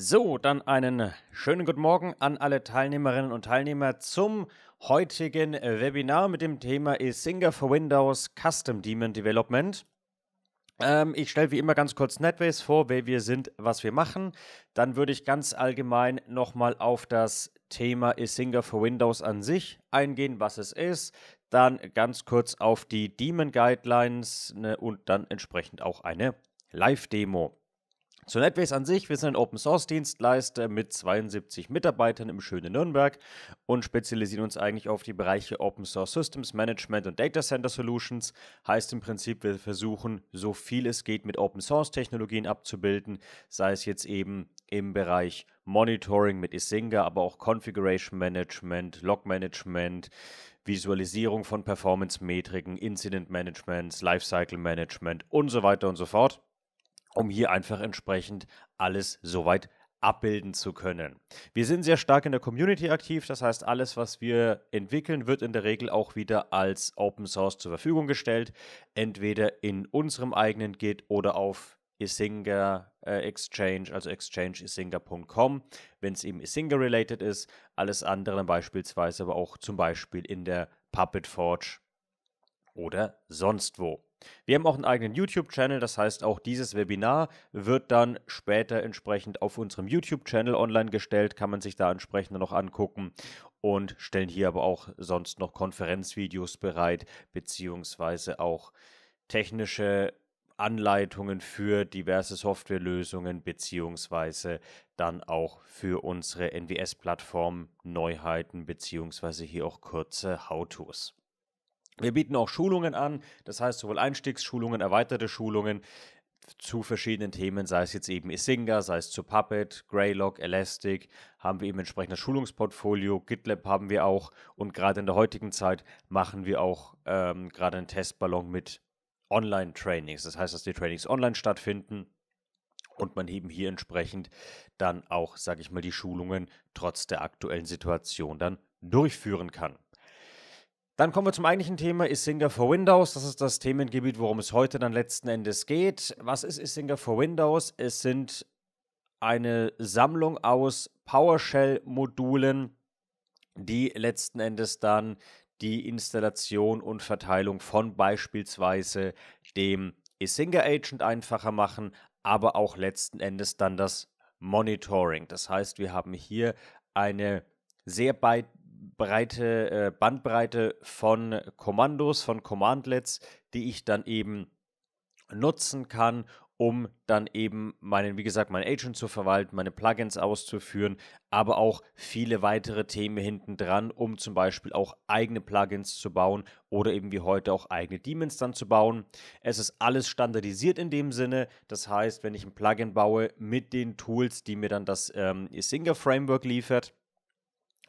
So, dann einen schönen guten Morgen an alle Teilnehmerinnen und Teilnehmer zum heutigen Webinar mit dem Thema Isinga for Windows Custom Daemon Development. Ähm, ich stelle wie immer ganz kurz NetWays vor, wer wir sind, was wir machen. Dann würde ich ganz allgemein nochmal auf das Thema Isinga for Windows an sich eingehen, was es ist. Dann ganz kurz auf die Daemon Guidelines ne, und dann entsprechend auch eine Live-Demo. Zu Netbase an sich, wir sind ein Open-Source-Dienstleister mit 72 Mitarbeitern im schönen Nürnberg und spezialisieren uns eigentlich auf die Bereiche Open-Source Systems Management und Data Center Solutions. Heißt im Prinzip, wir versuchen, so viel es geht mit Open-Source-Technologien abzubilden, sei es jetzt eben im Bereich Monitoring mit Isinga, aber auch Configuration Management, Log Management, Visualisierung von Performance-Metriken, Incident Management, Lifecycle Management und so weiter und so fort um hier einfach entsprechend alles soweit abbilden zu können. Wir sind sehr stark in der Community aktiv, das heißt, alles, was wir entwickeln, wird in der Regel auch wieder als Open Source zur Verfügung gestellt, entweder in unserem eigenen Git oder auf Isinga äh, Exchange, also exchange.isinga.com, wenn es eben Isinga-related ist, alles andere beispielsweise, aber auch zum Beispiel in der Puppet Forge oder sonst wo. Wir haben auch einen eigenen YouTube-Channel, das heißt, auch dieses Webinar wird dann später entsprechend auf unserem YouTube-Channel online gestellt, kann man sich da entsprechend noch angucken und stellen hier aber auch sonst noch Konferenzvideos bereit, beziehungsweise auch technische Anleitungen für diverse Softwarelösungen, beziehungsweise dann auch für unsere NWS-Plattform Neuheiten, beziehungsweise hier auch kurze How-Tos. Wir bieten auch Schulungen an, das heißt sowohl Einstiegsschulungen, erweiterte Schulungen zu verschiedenen Themen, sei es jetzt eben Isinga, sei es zu Puppet, Greylock, Elastic, haben wir eben entsprechend das Schulungsportfolio, GitLab haben wir auch und gerade in der heutigen Zeit machen wir auch ähm, gerade einen Testballon mit Online-Trainings. Das heißt, dass die Trainings online stattfinden und man eben hier entsprechend dann auch, sage ich mal, die Schulungen trotz der aktuellen Situation dann durchführen kann. Dann kommen wir zum eigentlichen Thema Isinger for Windows. Das ist das Themengebiet, worum es heute dann letzten Endes geht. Was ist Isinger for Windows? Es sind eine Sammlung aus PowerShell-Modulen, die letzten Endes dann die Installation und Verteilung von beispielsweise dem Isinger Agent einfacher machen, aber auch letzten Endes dann das Monitoring. Das heißt, wir haben hier eine sehr breite äh, Bandbreite von Kommandos, von Commandlets, die ich dann eben nutzen kann, um dann eben meinen, wie gesagt, meinen Agent zu verwalten, meine Plugins auszuführen, aber auch viele weitere Themen hinten dran, um zum Beispiel auch eigene Plugins zu bauen oder eben wie heute auch eigene Demons dann zu bauen. Es ist alles standardisiert in dem Sinne. Das heißt, wenn ich ein Plugin baue mit den Tools, die mir dann das ähm, Singer Framework liefert,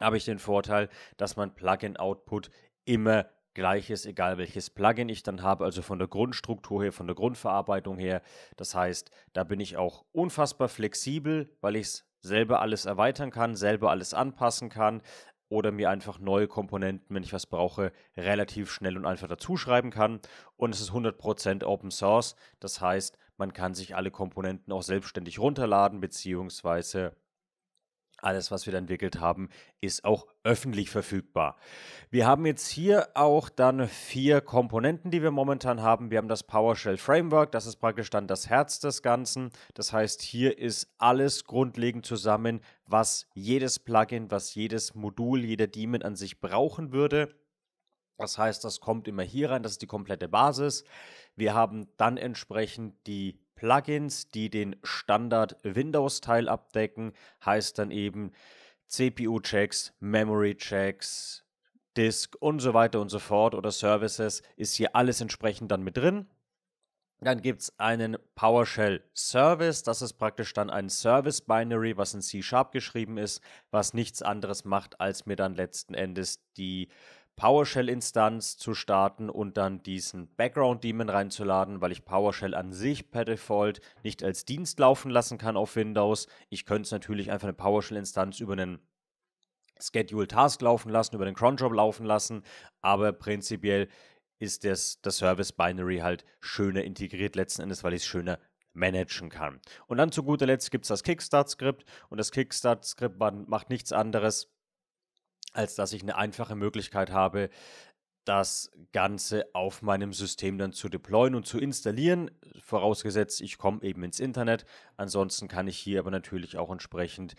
habe ich den Vorteil, dass mein Plugin-Output immer gleich ist, egal welches Plugin ich dann habe, also von der Grundstruktur her, von der Grundverarbeitung her. Das heißt, da bin ich auch unfassbar flexibel, weil ich es selber alles erweitern kann, selber alles anpassen kann oder mir einfach neue Komponenten, wenn ich was brauche, relativ schnell und einfach dazuschreiben kann. Und es ist 100% Open Source, das heißt, man kann sich alle Komponenten auch selbstständig runterladen bzw alles, was wir da entwickelt haben, ist auch öffentlich verfügbar. Wir haben jetzt hier auch dann vier Komponenten, die wir momentan haben. Wir haben das PowerShell Framework, das ist praktisch dann das Herz des Ganzen. Das heißt, hier ist alles grundlegend zusammen, was jedes Plugin, was jedes Modul, jeder Daemon an sich brauchen würde. Das heißt, das kommt immer hier rein, das ist die komplette Basis. Wir haben dann entsprechend die Plugins, die den Standard Windows-Teil abdecken, heißt dann eben CPU-Checks, Memory-Checks, Disk und so weiter und so fort oder Services ist hier alles entsprechend dann mit drin. Dann gibt es einen PowerShell Service. Das ist praktisch dann ein Service Binary, was in C-Sharp geschrieben ist, was nichts anderes macht, als mir dann letzten Endes die PowerShell-Instanz zu starten und dann diesen Background-Daemon reinzuladen, weil ich PowerShell an sich per Default nicht als Dienst laufen lassen kann auf Windows. Ich könnte es natürlich einfach eine PowerShell-Instanz über einen Schedule Task laufen lassen, über den Cronjob laufen lassen, aber prinzipiell ist das, das Service Binary halt schöner integriert letzten Endes, weil ich es schöner managen kann. Und dann zu guter Letzt gibt es das Kickstart-Skript und das Kickstart-Skript macht nichts anderes, als dass ich eine einfache Möglichkeit habe, das Ganze auf meinem System dann zu deployen und zu installieren, vorausgesetzt ich komme eben ins Internet. Ansonsten kann ich hier aber natürlich auch entsprechend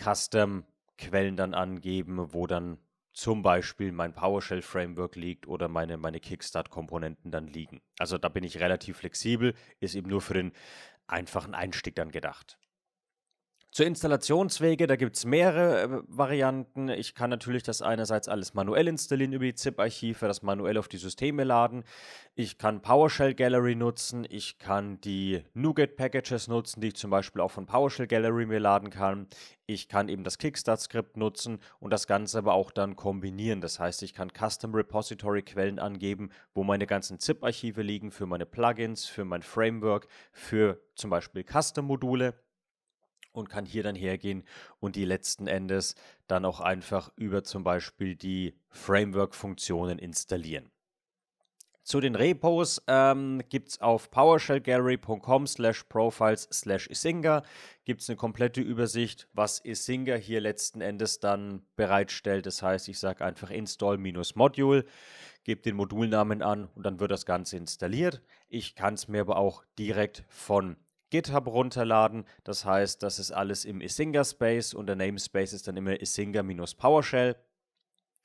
Custom-Quellen dann angeben, wo dann zum Beispiel mein PowerShell-Framework liegt oder meine, meine Kickstart-Komponenten dann liegen. Also da bin ich relativ flexibel, ist eben nur für den einfachen Einstieg dann gedacht. Zur Installationswege, da gibt es mehrere äh, Varianten. Ich kann natürlich das einerseits alles manuell installieren über die ZIP-Archive, das manuell auf die Systeme laden. Ich kann PowerShell Gallery nutzen. Ich kann die NuGet-Packages nutzen, die ich zum Beispiel auch von PowerShell Gallery mir laden kann. Ich kann eben das Kickstart-Skript nutzen und das Ganze aber auch dann kombinieren. Das heißt, ich kann Custom Repository-Quellen angeben, wo meine ganzen ZIP-Archive liegen für meine Plugins, für mein Framework, für zum Beispiel Custom-Module und kann hier dann hergehen und die letzten Endes dann auch einfach über zum Beispiel die Framework-Funktionen installieren. Zu den Repos ähm, gibt es auf powershellgallery.com slash profiles slash Isinga gibt es eine komplette Übersicht, was Isinga hier letzten Endes dann bereitstellt. Das heißt, ich sage einfach install-module, gebe den Modulnamen an und dann wird das Ganze installiert. Ich kann es mir aber auch direkt von GitHub runterladen. Das heißt, das ist alles im Isinga Space und der Namespace ist dann immer Isinga-PowerShell.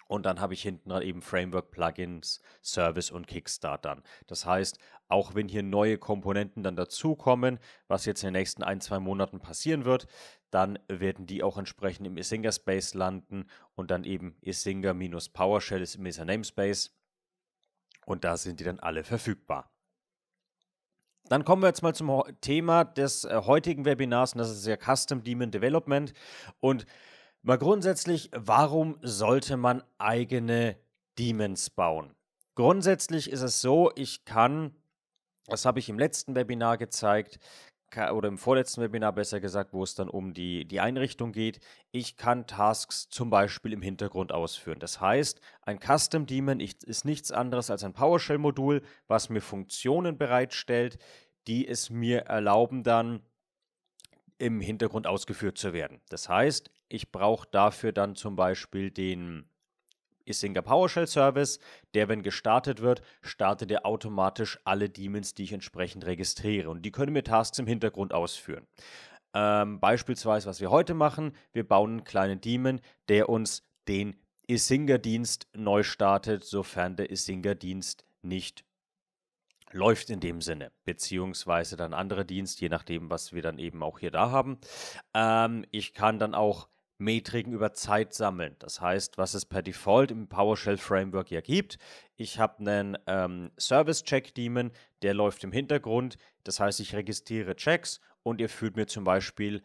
Und dann habe ich hinten dran eben Framework, Plugins, Service und Kickstartern. Das heißt, auch wenn hier neue Komponenten dann dazukommen, was jetzt in den nächsten ein, zwei Monaten passieren wird, dann werden die auch entsprechend im Isinga Space landen und dann eben Isinga-PowerShell ist im Isinga Namespace. Und da sind die dann alle verfügbar. Dann kommen wir jetzt mal zum Thema des äh, heutigen Webinars und das ist ja Custom Daemon Development. Und mal grundsätzlich, warum sollte man eigene Daemons bauen? Grundsätzlich ist es so, ich kann, das habe ich im letzten Webinar gezeigt, oder im vorletzten Webinar besser gesagt, wo es dann um die, die Einrichtung geht. Ich kann Tasks zum Beispiel im Hintergrund ausführen. Das heißt, ein Custom Daemon ist nichts anderes als ein PowerShell-Modul, was mir Funktionen bereitstellt, die es mir erlauben, dann im Hintergrund ausgeführt zu werden. Das heißt, ich brauche dafür dann zum Beispiel den, Isinga PowerShell Service, der, wenn gestartet wird, startet er automatisch alle Demons, die ich entsprechend registriere. Und die können mir Tasks im Hintergrund ausführen. Ähm, beispielsweise, was wir heute machen, wir bauen einen kleinen Demon, der uns den Isinga-Dienst neu startet, sofern der Isinga-Dienst nicht läuft in dem Sinne, beziehungsweise dann andere Dienst, je nachdem, was wir dann eben auch hier da haben. Ähm, ich kann dann auch Metriken über Zeit sammeln. Das heißt, was es per Default im PowerShell Framework ja gibt. Ich habe einen ähm, Service Check Daemon, der läuft im Hintergrund. Das heißt, ich registriere Checks und ihr führt mir zum Beispiel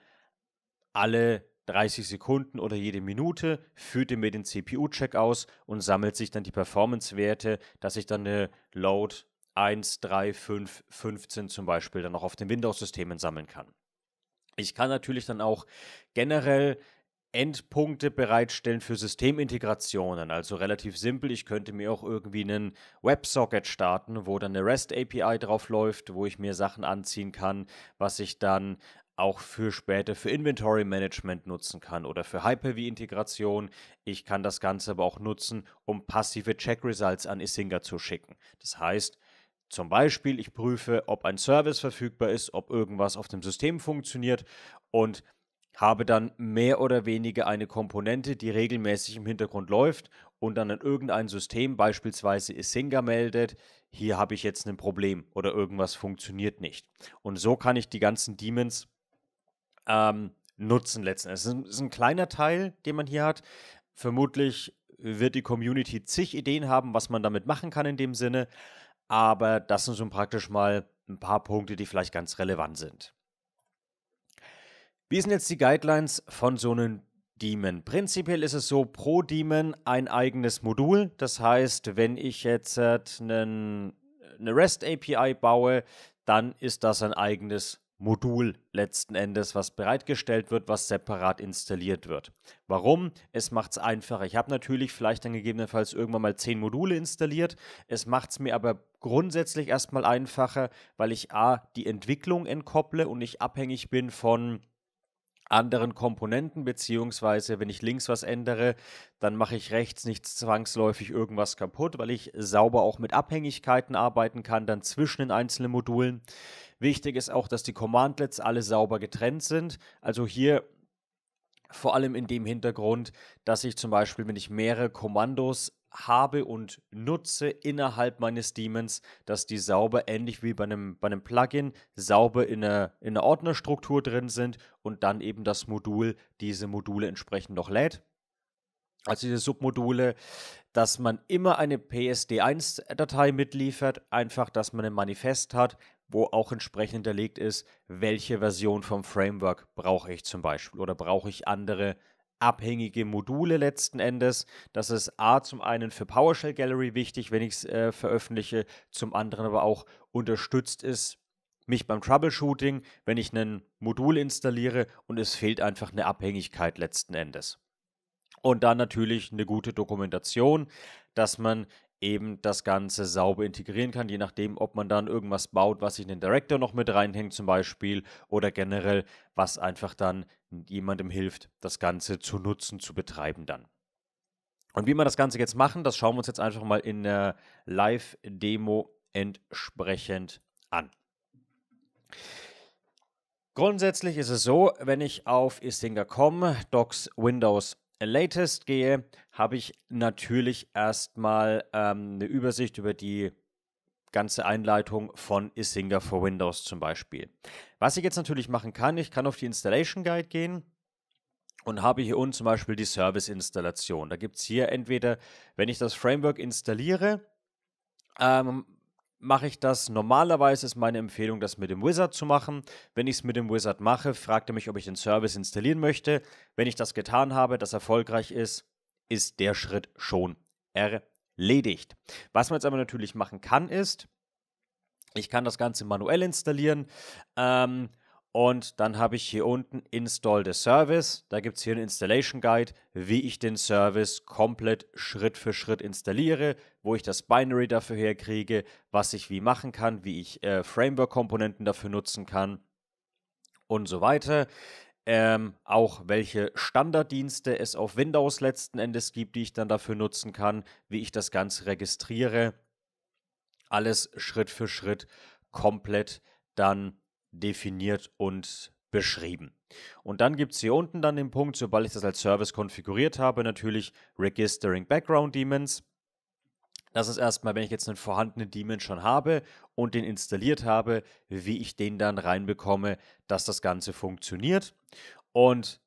alle 30 Sekunden oder jede Minute, führt ihr mir den CPU-Check aus und sammelt sich dann die Performance-Werte, dass ich dann eine Load 1, 3, 5, 15 zum Beispiel dann auch auf den Windows-Systemen sammeln kann. Ich kann natürlich dann auch generell Endpunkte bereitstellen für Systemintegrationen. Also relativ simpel, ich könnte mir auch irgendwie einen WebSocket starten, wo dann eine REST API drauf läuft, wo ich mir Sachen anziehen kann, was ich dann auch für später für Inventory Management nutzen kann oder für Hyper-V-Integration. Ich kann das Ganze aber auch nutzen, um passive Check-Results an Isinga zu schicken. Das heißt, zum Beispiel, ich prüfe, ob ein Service verfügbar ist, ob irgendwas auf dem System funktioniert und habe dann mehr oder weniger eine Komponente, die regelmäßig im Hintergrund läuft und dann an irgendein System, beispielsweise Isinga, meldet, hier habe ich jetzt ein Problem oder irgendwas funktioniert nicht. Und so kann ich die ganzen Demons ähm, nutzen letzten Endes. Es ist ein kleiner Teil, den man hier hat. Vermutlich wird die Community zig Ideen haben, was man damit machen kann in dem Sinne. Aber das sind so praktisch mal ein paar Punkte, die vielleicht ganz relevant sind. Wie sind jetzt die Guidelines von so einem Daemon? Prinzipiell ist es so, pro Daemon ein eigenes Modul. Das heißt, wenn ich jetzt einen, äh, eine REST-API baue, dann ist das ein eigenes Modul letzten Endes, was bereitgestellt wird, was separat installiert wird. Warum? Es macht es einfacher. Ich habe natürlich vielleicht dann gegebenenfalls irgendwann mal zehn Module installiert. Es macht es mir aber grundsätzlich erstmal einfacher, weil ich A, die Entwicklung entkopple und nicht abhängig bin von anderen Komponenten, beziehungsweise wenn ich links was ändere, dann mache ich rechts nicht zwangsläufig irgendwas kaputt, weil ich sauber auch mit Abhängigkeiten arbeiten kann, dann zwischen den einzelnen Modulen. Wichtig ist auch, dass die Commandlets alle sauber getrennt sind. Also hier vor allem in dem Hintergrund, dass ich zum Beispiel, wenn ich mehrere Kommandos habe und nutze innerhalb meines Demons, dass die sauber, ähnlich wie bei einem, bei einem Plugin, sauber in einer, in einer Ordnerstruktur drin sind und dann eben das Modul diese Module entsprechend noch lädt. Also diese Submodule, dass man immer eine PSD1-Datei mitliefert, einfach, dass man ein Manifest hat, wo auch entsprechend hinterlegt ist, welche Version vom Framework brauche ich zum Beispiel oder brauche ich andere abhängige Module letzten Endes. Das ist A zum einen für PowerShell Gallery wichtig, wenn ich es äh, veröffentliche, zum anderen aber auch unterstützt ist mich beim Troubleshooting, wenn ich ein Modul installiere und es fehlt einfach eine Abhängigkeit letzten Endes. Und dann natürlich eine gute Dokumentation, dass man eben das Ganze sauber integrieren kann, je nachdem, ob man dann irgendwas baut, was sich in den Director noch mit reinhängt zum Beispiel oder generell, was einfach dann jemandem hilft, das Ganze zu nutzen, zu betreiben dann. Und wie wir das Ganze jetzt machen, das schauen wir uns jetzt einfach mal in der Live-Demo entsprechend an. Grundsätzlich ist es so, wenn ich auf Istinger.com, Docs Windows Latest gehe, habe ich natürlich erstmal ähm, eine Übersicht über die ganze Einleitung von Isinga for Windows zum Beispiel. Was ich jetzt natürlich machen kann, ich kann auf die Installation Guide gehen und habe hier unten zum Beispiel die Service-Installation. Da gibt es hier entweder, wenn ich das Framework installiere, ähm, mache ich das. Normalerweise ist meine Empfehlung, das mit dem Wizard zu machen. Wenn ich es mit dem Wizard mache, fragt er mich, ob ich den Service installieren möchte. Wenn ich das getan habe, das erfolgreich ist, ist der Schritt schon erledigt. Was man jetzt aber natürlich machen kann, ist, ich kann das Ganze manuell installieren. Ähm, und dann habe ich hier unten Install the Service. Da gibt es hier einen Installation Guide, wie ich den Service komplett Schritt für Schritt installiere, wo ich das Binary dafür herkriege, was ich wie machen kann, wie ich äh, Framework-Komponenten dafür nutzen kann und so weiter ähm, auch welche Standarddienste es auf Windows letzten Endes gibt, die ich dann dafür nutzen kann, wie ich das Ganze registriere. Alles Schritt für Schritt komplett dann definiert und beschrieben. Und dann gibt es hier unten dann den Punkt, sobald ich das als Service konfiguriert habe, natürlich Registering Background Demons. Das ist erstmal, wenn ich jetzt einen vorhandenen Daemon schon habe und den installiert habe, wie ich den dann reinbekomme, dass das Ganze funktioniert. Und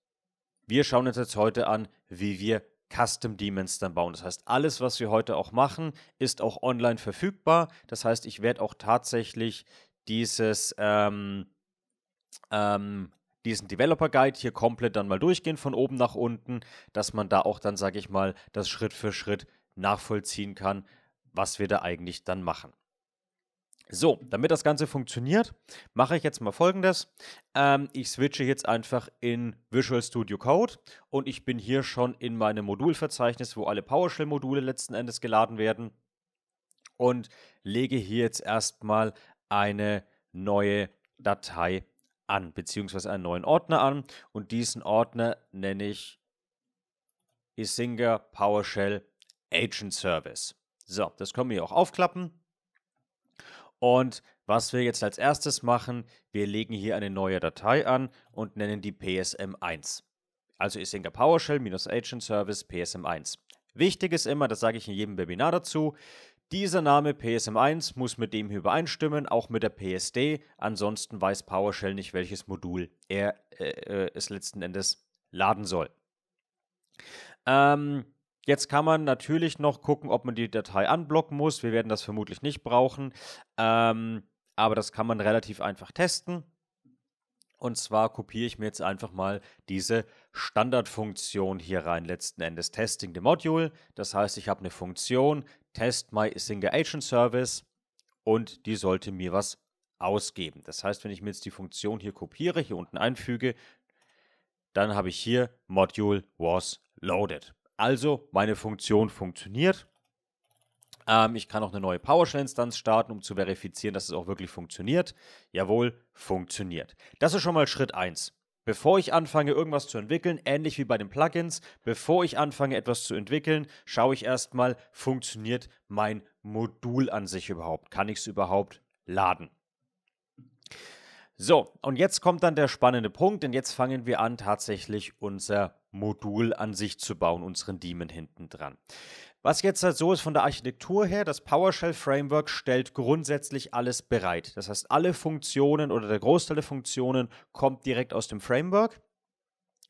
wir schauen uns jetzt heute an, wie wir Custom Demons dann bauen. Das heißt, alles, was wir heute auch machen, ist auch online verfügbar. Das heißt, ich werde auch tatsächlich dieses, ähm, ähm, diesen Developer Guide hier komplett dann mal durchgehen von oben nach unten, dass man da auch dann, sage ich mal, das Schritt für Schritt nachvollziehen kann, was wir da eigentlich dann machen. So, damit das Ganze funktioniert, mache ich jetzt mal folgendes. Ähm, ich switche jetzt einfach in Visual Studio Code und ich bin hier schon in meinem Modulverzeichnis, wo alle PowerShell-Module letzten Endes geladen werden und lege hier jetzt erstmal eine neue Datei an, beziehungsweise einen neuen Ordner an und diesen Ordner nenne ich Isinger PowerShell Agent Service. So, das können wir hier auch aufklappen. Und was wir jetzt als erstes machen, wir legen hier eine neue Datei an und nennen die PSM1. Also ist in der PowerShell-Agent Service PSM1. Wichtig ist immer, das sage ich in jedem Webinar dazu, dieser Name PSM1 muss mit dem hier übereinstimmen, auch mit der PSD, ansonsten weiß PowerShell nicht, welches Modul er äh, äh es letzten Endes laden soll. Ähm, Jetzt kann man natürlich noch gucken, ob man die Datei anblocken muss. Wir werden das vermutlich nicht brauchen, ähm, aber das kann man relativ einfach testen. Und zwar kopiere ich mir jetzt einfach mal diese Standardfunktion hier rein, letzten Endes Testing the Module. Das heißt, ich habe eine Funktion Test My Single Agent Service und die sollte mir was ausgeben. Das heißt, wenn ich mir jetzt die Funktion hier kopiere, hier unten einfüge, dann habe ich hier Module was loaded. Also meine Funktion funktioniert. Ähm, ich kann auch eine neue PowerShell-Instanz starten, um zu verifizieren, dass es auch wirklich funktioniert. Jawohl, funktioniert. Das ist schon mal Schritt 1. Bevor ich anfange, irgendwas zu entwickeln, ähnlich wie bei den Plugins, bevor ich anfange, etwas zu entwickeln, schaue ich erstmal, funktioniert mein Modul an sich überhaupt? Kann ich es überhaupt laden? So, und jetzt kommt dann der spannende Punkt, denn jetzt fangen wir an, tatsächlich unser Modul an sich zu bauen, unseren Daemon hinten dran. Was jetzt halt so ist von der Architektur her, das PowerShell Framework stellt grundsätzlich alles bereit. Das heißt, alle Funktionen oder der Großteil der Funktionen kommt direkt aus dem Framework.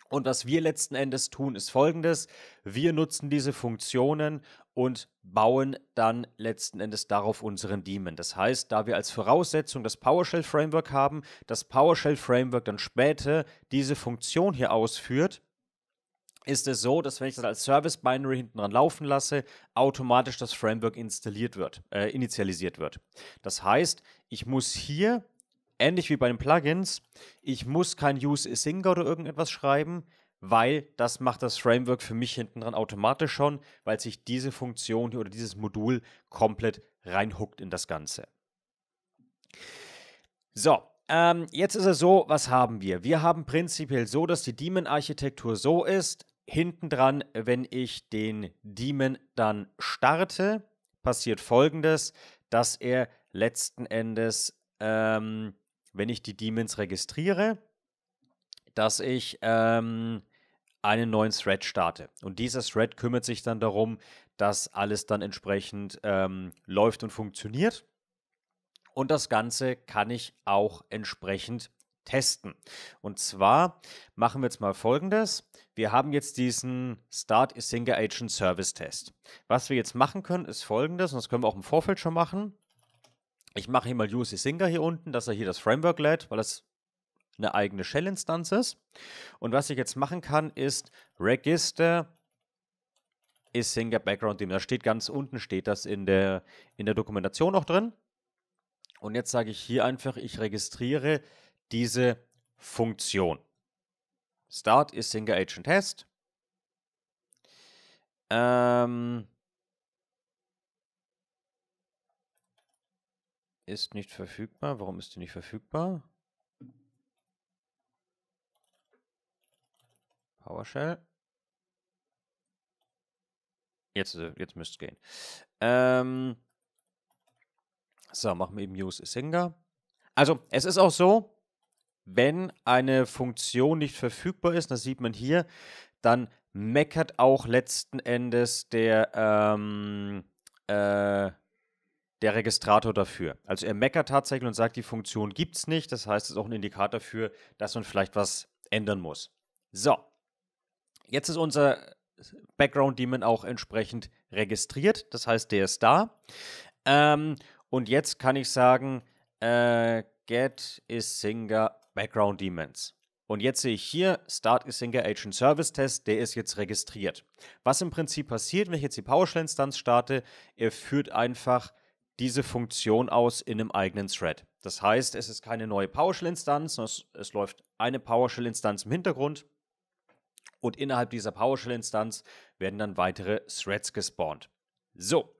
Und was wir letzten Endes tun, ist folgendes. Wir nutzen diese Funktionen und bauen dann letzten Endes darauf unseren Daemon. Das heißt, da wir als Voraussetzung das PowerShell-Framework haben, das PowerShell-Framework dann später diese Funktion hier ausführt, ist es so, dass wenn ich das als Service-Binary hinten dran laufen lasse, automatisch das Framework installiert wird, äh, initialisiert wird. Das heißt, ich muss hier, ähnlich wie bei den Plugins, ich muss kein use single oder irgendetwas schreiben, weil das macht das Framework für mich hinten dran automatisch schon, weil sich diese Funktion oder dieses Modul komplett reinhuckt in das Ganze. So, ähm, jetzt ist es so, was haben wir? Wir haben prinzipiell so, dass die Daemon-Architektur so ist, hintendran, wenn ich den Demon dann starte, passiert folgendes, dass er letzten Endes, ähm, wenn ich die Demons registriere, dass ich ähm, einen neuen Thread starte. Und dieser Thread kümmert sich dann darum, dass alles dann entsprechend ähm, läuft und funktioniert. Und das Ganze kann ich auch entsprechend testen. Und zwar machen wir jetzt mal folgendes. Wir haben jetzt diesen Start a Single Agent Service Test. Was wir jetzt machen können, ist folgendes, und das können wir auch im Vorfeld schon machen. Ich mache hier mal Use Singer hier unten, dass er hier das Framework lädt, weil das eine eigene Shell-Instanz ist. Und was ich jetzt machen kann, ist Register Isinger Background Theme. Das steht ganz unten, steht das in der, in der Dokumentation auch drin. Und jetzt sage ich hier einfach, ich registriere diese Funktion. Start ist Single Agent Test. Ähm, ist nicht verfügbar. Warum ist die nicht verfügbar? PowerShell. Jetzt, äh, jetzt müsste es gehen. Ähm, so, machen wir eben Use Singa. Also, es ist auch so, wenn eine Funktion nicht verfügbar ist, das sieht man hier, dann meckert auch letzten Endes der, ähm, äh, der Registrator dafür. Also er meckert tatsächlich und sagt, die Funktion gibt es nicht. Das heißt, es ist auch ein Indikator dafür, dass man vielleicht was ändern muss. So, jetzt ist unser Background-Demon auch entsprechend registriert. Das heißt, der ist da. Ähm, und jetzt kann ich sagen, äh, get is singer Background Demons. Und jetzt sehe ich hier Start Isinger Agent Service Test, der ist jetzt registriert. Was im Prinzip passiert, wenn ich jetzt die PowerShell-Instanz starte, er führt einfach diese Funktion aus in einem eigenen Thread. Das heißt, es ist keine neue PowerShell-Instanz, es, es läuft eine PowerShell-Instanz im Hintergrund und innerhalb dieser PowerShell-Instanz werden dann weitere Threads gespawnt. So,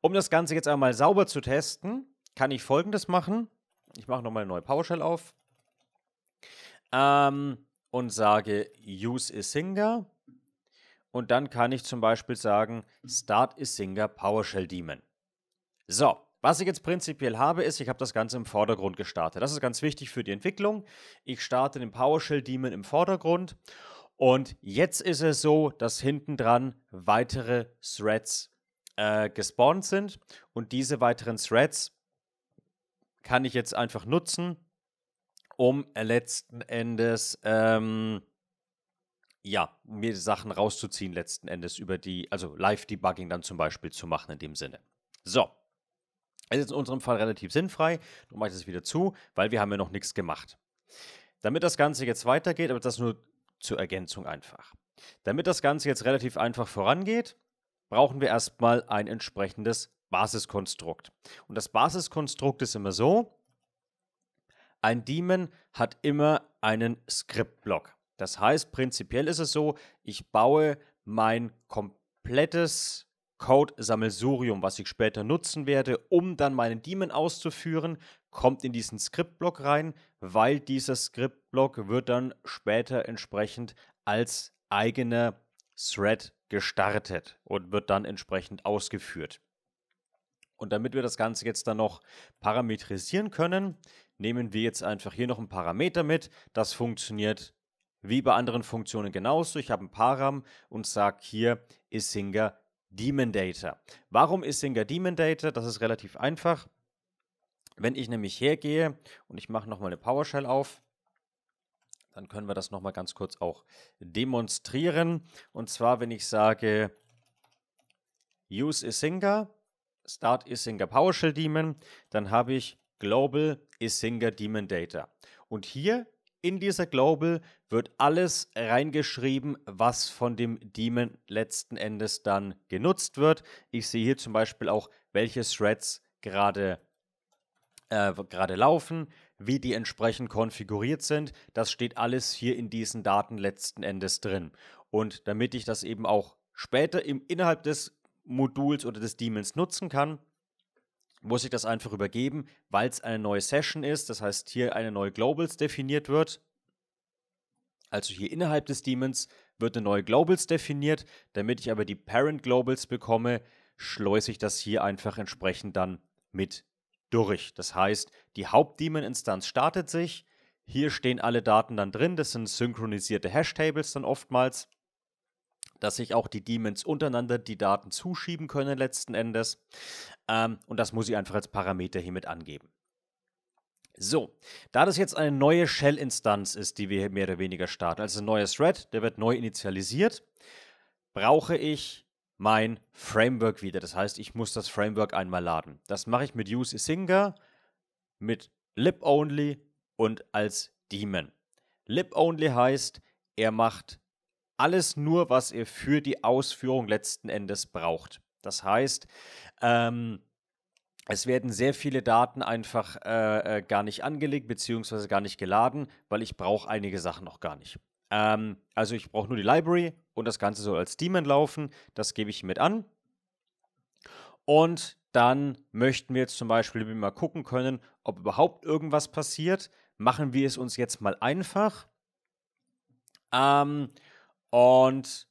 um das Ganze jetzt einmal sauber zu testen, kann ich folgendes machen. Ich mache nochmal eine neue PowerShell auf ähm, und sage Use Isinga. Und dann kann ich zum Beispiel sagen Start Isinga PowerShell Daemon. So, was ich jetzt prinzipiell habe, ist, ich habe das Ganze im Vordergrund gestartet. Das ist ganz wichtig für die Entwicklung. Ich starte den PowerShell Daemon im Vordergrund. Und jetzt ist es so, dass hinten dran weitere Threads äh, gespawnt sind. Und diese weiteren Threads kann ich jetzt einfach nutzen, um letzten Endes ähm, ja, mir Sachen rauszuziehen, letzten Endes über die, also Live-Debugging dann zum Beispiel zu machen in dem Sinne. So. Das ist in unserem Fall relativ sinnfrei. Du machst es wieder zu, weil wir haben ja noch nichts gemacht. Damit das Ganze jetzt weitergeht, aber das nur zur Ergänzung einfach. Damit das Ganze jetzt relativ einfach vorangeht, brauchen wir erstmal ein entsprechendes Basiskonstrukt. Und das Basiskonstrukt ist immer so, ein Daemon hat immer einen Skriptblock. Das heißt, prinzipiell ist es so, ich baue mein komplettes Code-Sammelsurium, was ich später nutzen werde, um dann meinen Daemon auszuführen, kommt in diesen Skriptblock rein, weil dieser Skriptblock wird dann später entsprechend als eigener Thread gestartet und wird dann entsprechend ausgeführt. Und damit wir das Ganze jetzt dann noch parametrisieren können, nehmen wir jetzt einfach hier noch einen Parameter mit. Das funktioniert wie bei anderen Funktionen genauso. Ich habe ein Param und sage hier ist Singer Demon Data. Warum ist Singer Demon Data? Das ist relativ einfach. Wenn ich nämlich hergehe und ich mache nochmal eine PowerShell auf, dann können wir das nochmal ganz kurz auch demonstrieren. Und zwar, wenn ich sage use Isinga, start Isinga PowerShell Demon, dann habe ich Global ist Singer Demon Data. Und hier in dieser Global wird alles reingeschrieben, was von dem Demon letzten Endes dann genutzt wird. Ich sehe hier zum Beispiel auch, welche Threads gerade äh, gerade laufen, wie die entsprechend konfiguriert sind. Das steht alles hier in diesen Daten letzten Endes drin. Und damit ich das eben auch später im, innerhalb des Moduls oder des Demons nutzen kann, muss ich das einfach übergeben, weil es eine neue Session ist. Das heißt, hier eine neue Globals definiert wird. Also hier innerhalb des Daemons wird eine neue Globals definiert. Damit ich aber die Parent Globals bekomme, schleuse ich das hier einfach entsprechend dann mit durch. Das heißt, die Haupt-Demon-Instanz startet sich. Hier stehen alle Daten dann drin. Das sind synchronisierte Hashtables dann oftmals dass sich auch die Demons untereinander die Daten zuschieben können letzten Endes. Ähm, und das muss ich einfach als Parameter hiermit angeben. So, da das jetzt eine neue Shell-Instanz ist, die wir mehr oder weniger starten, also ein neuer Thread, der wird neu initialisiert, brauche ich mein Framework wieder. Das heißt, ich muss das Framework einmal laden. Das mache ich mit Use Isinger, mit lib-only und als Daemon. Lib-only heißt, er macht alles nur, was ihr für die Ausführung letzten Endes braucht. Das heißt, ähm, es werden sehr viele Daten einfach äh, äh gar nicht angelegt bzw. gar nicht geladen, weil ich brauche einige Sachen noch gar nicht. Ähm, also ich brauche nur die Library und das Ganze soll als Daemon laufen. Das gebe ich mit an. Und dann möchten wir jetzt zum Beispiel mal gucken können, ob überhaupt irgendwas passiert. Machen wir es uns jetzt mal einfach. Ähm, und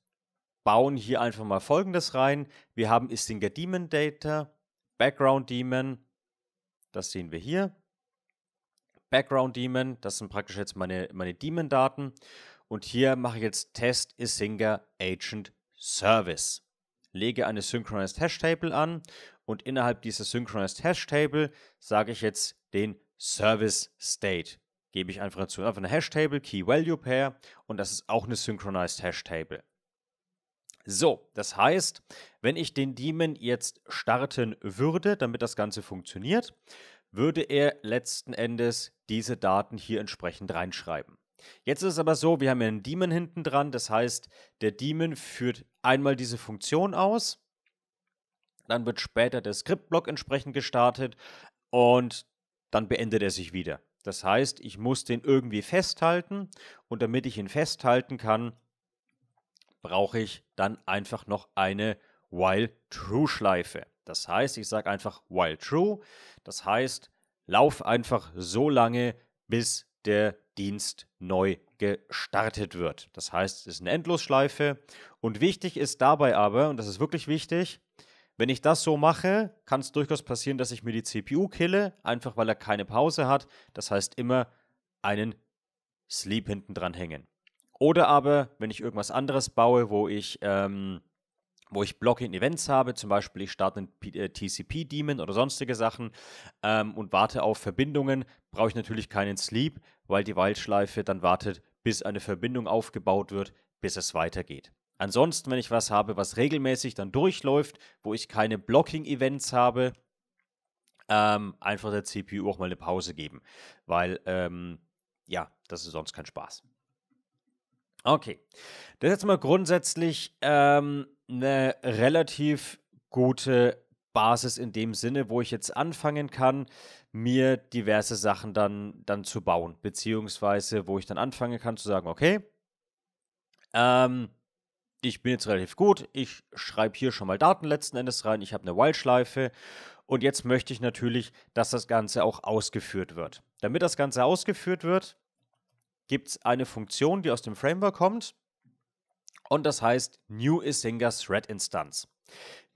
bauen hier einfach mal folgendes rein. Wir haben Istinger Daemon Data, Background Daemon, das sehen wir hier. Background Daemon, das sind praktisch jetzt meine, meine Daemon-Daten. Und hier mache ich jetzt Test Isinger Agent Service. Lege eine Synchronized Hash Table an und innerhalb dieser Synchronized Hash Table sage ich jetzt den Service State gebe ich einfach dazu einfach eine Hashtable, Key Value Pair und das ist auch eine Synchronized Hashtable. So, das heißt, wenn ich den Daemon jetzt starten würde, damit das Ganze funktioniert, würde er letzten Endes diese Daten hier entsprechend reinschreiben. Jetzt ist es aber so, wir haben ja einen Daemon hinten dran, das heißt, der Daemon führt einmal diese Funktion aus, dann wird später der Skriptblock entsprechend gestartet und dann beendet er sich wieder. Das heißt, ich muss den irgendwie festhalten und damit ich ihn festhalten kann, brauche ich dann einfach noch eine While True Schleife. Das heißt, ich sage einfach While True. Das heißt, lauf einfach so lange, bis der Dienst neu gestartet wird. Das heißt, es ist eine Endlosschleife. Und wichtig ist dabei aber, und das ist wirklich wichtig, wenn ich das so mache, kann es durchaus passieren, dass ich mir die CPU kille, einfach weil er keine Pause hat. Das heißt immer einen Sleep hinten dran hängen. Oder aber, wenn ich irgendwas anderes baue, wo ich, ähm, wo ich Blocking-Events habe, zum Beispiel ich starte einen äh, TCP-Daemon oder sonstige Sachen ähm, und warte auf Verbindungen, brauche ich natürlich keinen Sleep, weil die Wildschleife dann wartet, bis eine Verbindung aufgebaut wird, bis es weitergeht. Ansonsten, wenn ich was habe, was regelmäßig dann durchläuft, wo ich keine Blocking-Events habe, ähm, einfach der CPU auch mal eine Pause geben, weil ähm, ja, das ist sonst kein Spaß. Okay, das ist jetzt mal grundsätzlich ähm, eine relativ gute Basis in dem Sinne, wo ich jetzt anfangen kann, mir diverse Sachen dann, dann zu bauen, beziehungsweise wo ich dann anfangen kann zu sagen, okay, ähm, ich bin jetzt relativ gut, ich schreibe hier schon mal Daten letzten Endes rein, ich habe eine Wildschleife und jetzt möchte ich natürlich, dass das Ganze auch ausgeführt wird. Damit das Ganze ausgeführt wird, gibt es eine Funktion, die aus dem Framework kommt und das heißt New Isinger Thread Instance.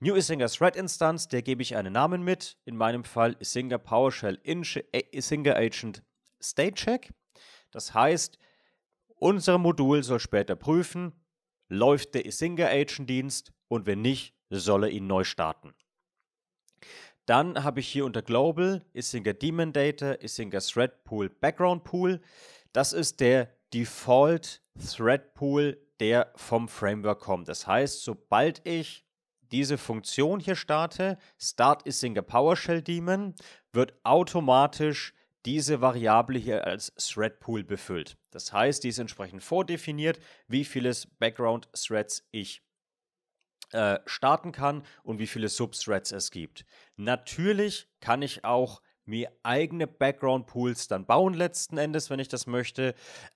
New Isinger Thread Instance, der gebe ich einen Namen mit, in meinem Fall Isinger PowerShell äh, Isinger Agent State Check. Das heißt, unser Modul soll später prüfen, läuft der Isinga Agent Dienst und wenn nicht, soll er ihn neu starten. Dann habe ich hier unter Global Isinga Daemon Data, Isinga Thread Pool, Background Pool. Das ist der Default Thread Pool, der vom Framework kommt. Das heißt, sobald ich diese Funktion hier starte, Start Isinga PowerShell Daemon, wird automatisch diese Variable hier als Thread Pool befüllt. Das heißt, die ist entsprechend vordefiniert, wie viele Background Threads ich äh, starten kann und wie viele Subthreads es gibt. Natürlich kann ich auch mir eigene Background-Pools dann bauen letzten Endes, wenn ich das möchte,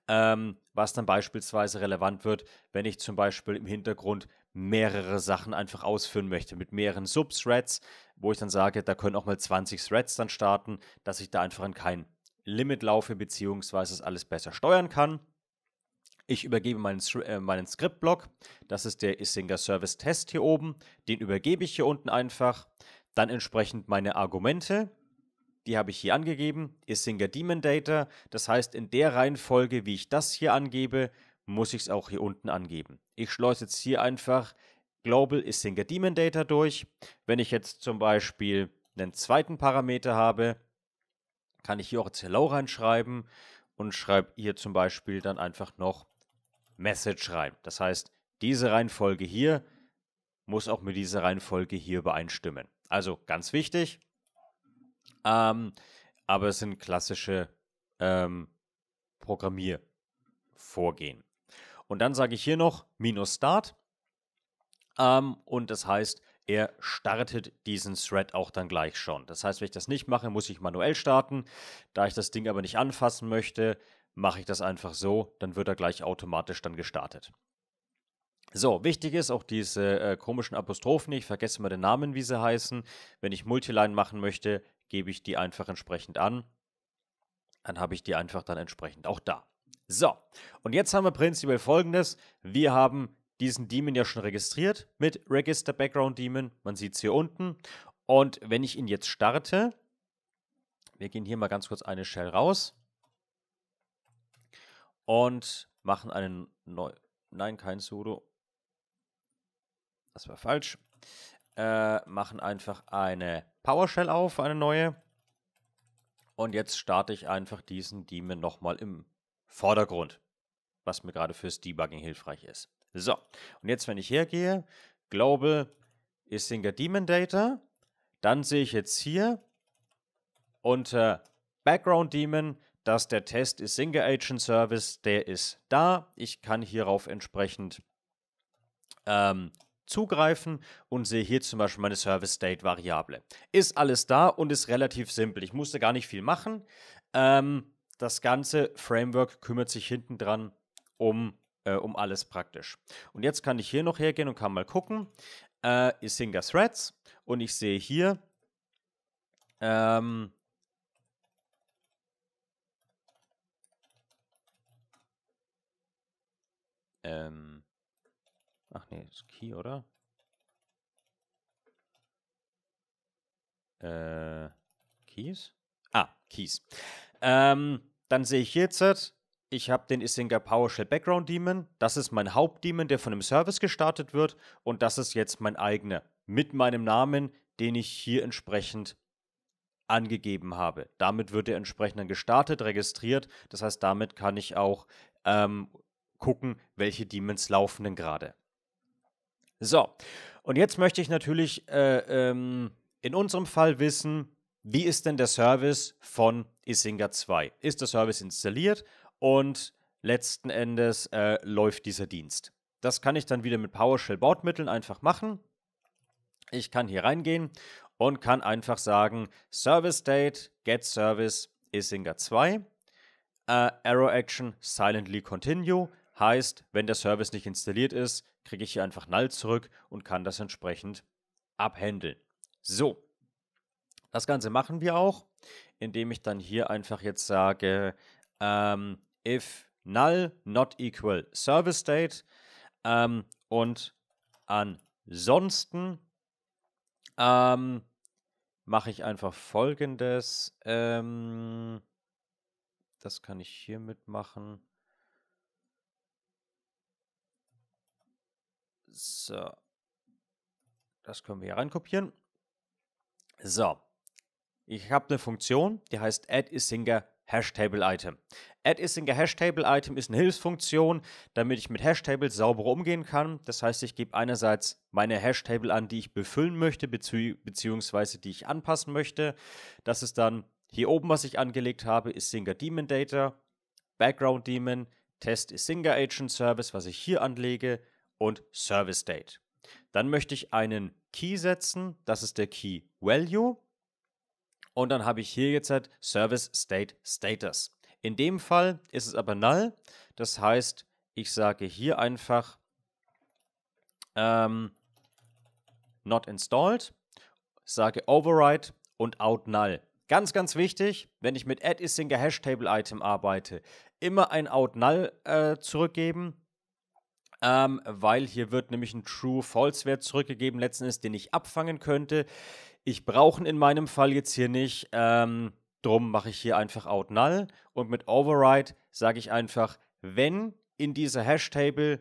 ähm, was dann beispielsweise relevant wird, wenn ich zum Beispiel im Hintergrund mehrere Sachen einfach ausführen möchte mit mehreren Subthreads, wo ich dann sage, da können auch mal 20 Threads dann starten, dass ich da einfach in kein Limit laufe, beziehungsweise es alles besser steuern kann. Ich übergebe meinen, äh, meinen script das ist der Issinger Service Test hier oben, den übergebe ich hier unten einfach, dann entsprechend meine Argumente, die habe ich hier angegeben, Issinger Daemon Data. Das heißt, in der Reihenfolge, wie ich das hier angebe, muss ich es auch hier unten angeben. Ich schleuse jetzt hier einfach Global ist Single Demon Data durch. Wenn ich jetzt zum Beispiel einen zweiten Parameter habe, kann ich hier auch jetzt Hello reinschreiben und schreibe hier zum Beispiel dann einfach noch Message rein. Das heißt, diese Reihenfolge hier muss auch mit dieser Reihenfolge hier übereinstimmen. Also ganz wichtig, ähm, aber es sind klassische ähm, Programmiervorgehen. Und dann sage ich hier noch minus Start. Ähm, und das heißt, er startet diesen Thread auch dann gleich schon. Das heißt, wenn ich das nicht mache, muss ich manuell starten. Da ich das Ding aber nicht anfassen möchte, mache ich das einfach so, dann wird er gleich automatisch dann gestartet. So, wichtig ist auch diese äh, komischen Apostrophen, ich vergesse mal den Namen, wie sie heißen. Wenn ich Multiline machen möchte, gebe ich die einfach entsprechend an. Dann habe ich die einfach dann entsprechend auch da. So, und jetzt haben wir prinzipiell folgendes. Wir haben diesen Demon ja schon registriert mit Register Background Demon. Man sieht es hier unten. Und wenn ich ihn jetzt starte, wir gehen hier mal ganz kurz eine Shell raus und machen einen neuen. Nein, kein Sudo. Das war falsch. Äh, machen einfach eine PowerShell auf, eine neue. Und jetzt starte ich einfach diesen Demon nochmal im Vordergrund, was mir gerade fürs Debugging hilfreich ist. So, und jetzt, wenn ich hergehe, Global ist Single Demon Data, dann sehe ich jetzt hier unter Background Demon, dass der Test ist Single Agent Service, der ist da. Ich kann hierauf entsprechend ähm, zugreifen und sehe hier zum Beispiel meine Service State Variable. Ist alles da und ist relativ simpel. Ich musste gar nicht viel machen. Ähm, das ganze Framework kümmert sich hinten dran um äh, um alles praktisch. Und jetzt kann ich hier noch hergehen und kann mal gucken. Äh, Isinga Threads und ich sehe hier, ähm, ähm, ach nee, das ist Key, oder? Äh, Keys? Ah, Keys. Ähm, dann sehe ich jetzt, ich habe den Issinger PowerShell Background Daemon. Das ist mein Hauptdaemon, der von einem Service gestartet wird. Und das ist jetzt mein eigener mit meinem Namen, den ich hier entsprechend angegeben habe. Damit wird er entsprechend dann gestartet, registriert. Das heißt, damit kann ich auch ähm, gucken, welche Demons laufen denn gerade. So, und jetzt möchte ich natürlich äh, ähm, in unserem Fall wissen, wie ist denn der Service von Isinga 2? Ist der Service installiert und letzten Endes äh, läuft dieser Dienst. Das kann ich dann wieder mit PowerShell-Bordmitteln einfach machen. Ich kann hier reingehen und kann einfach sagen, Service Date, Get Service, Isinger 2, äh, Arrow Action, Silently Continue, heißt, wenn der Service nicht installiert ist, kriege ich hier einfach null zurück und kann das entsprechend abhandeln. So, das Ganze machen wir auch, indem ich dann hier einfach jetzt sage, ähm, if null not equal Service State ähm, und ansonsten ähm, mache ich einfach folgendes. Ähm, das kann ich hier mitmachen. So. Das können wir hier reinkopieren. So. Ich habe eine Funktion, die heißt addIsSinger HashTable-Item. Add AddIsing-HashTable-Item ist eine Hilfsfunktion, damit ich mit Hashtables sauber umgehen kann. Das heißt, ich gebe einerseits meine Hashtable an, die ich befüllen möchte, bezieh beziehungsweise die ich anpassen möchte. Das ist dann hier oben, was ich angelegt habe, ist Singer Daemon Data, Background Daemon, Test ist Singer Agent Service, was ich hier anlege und Service Date. Dann möchte ich einen Key setzen, das ist der Key Value. Und dann habe ich hier jetzt halt Service State Status. In dem Fall ist es aber null. Das heißt, ich sage hier einfach ähm, not installed, sage override und out null. Ganz, ganz wichtig, wenn ich mit add is single hash table item arbeite, immer ein out null äh, zurückgeben, ähm, weil hier wird nämlich ein true false Wert zurückgegeben, letzten Endes, den ich abfangen könnte ich brauche ihn in meinem Fall jetzt hier nicht. Ähm, drum mache ich hier einfach out null und mit override sage ich einfach, wenn in dieser Hashtable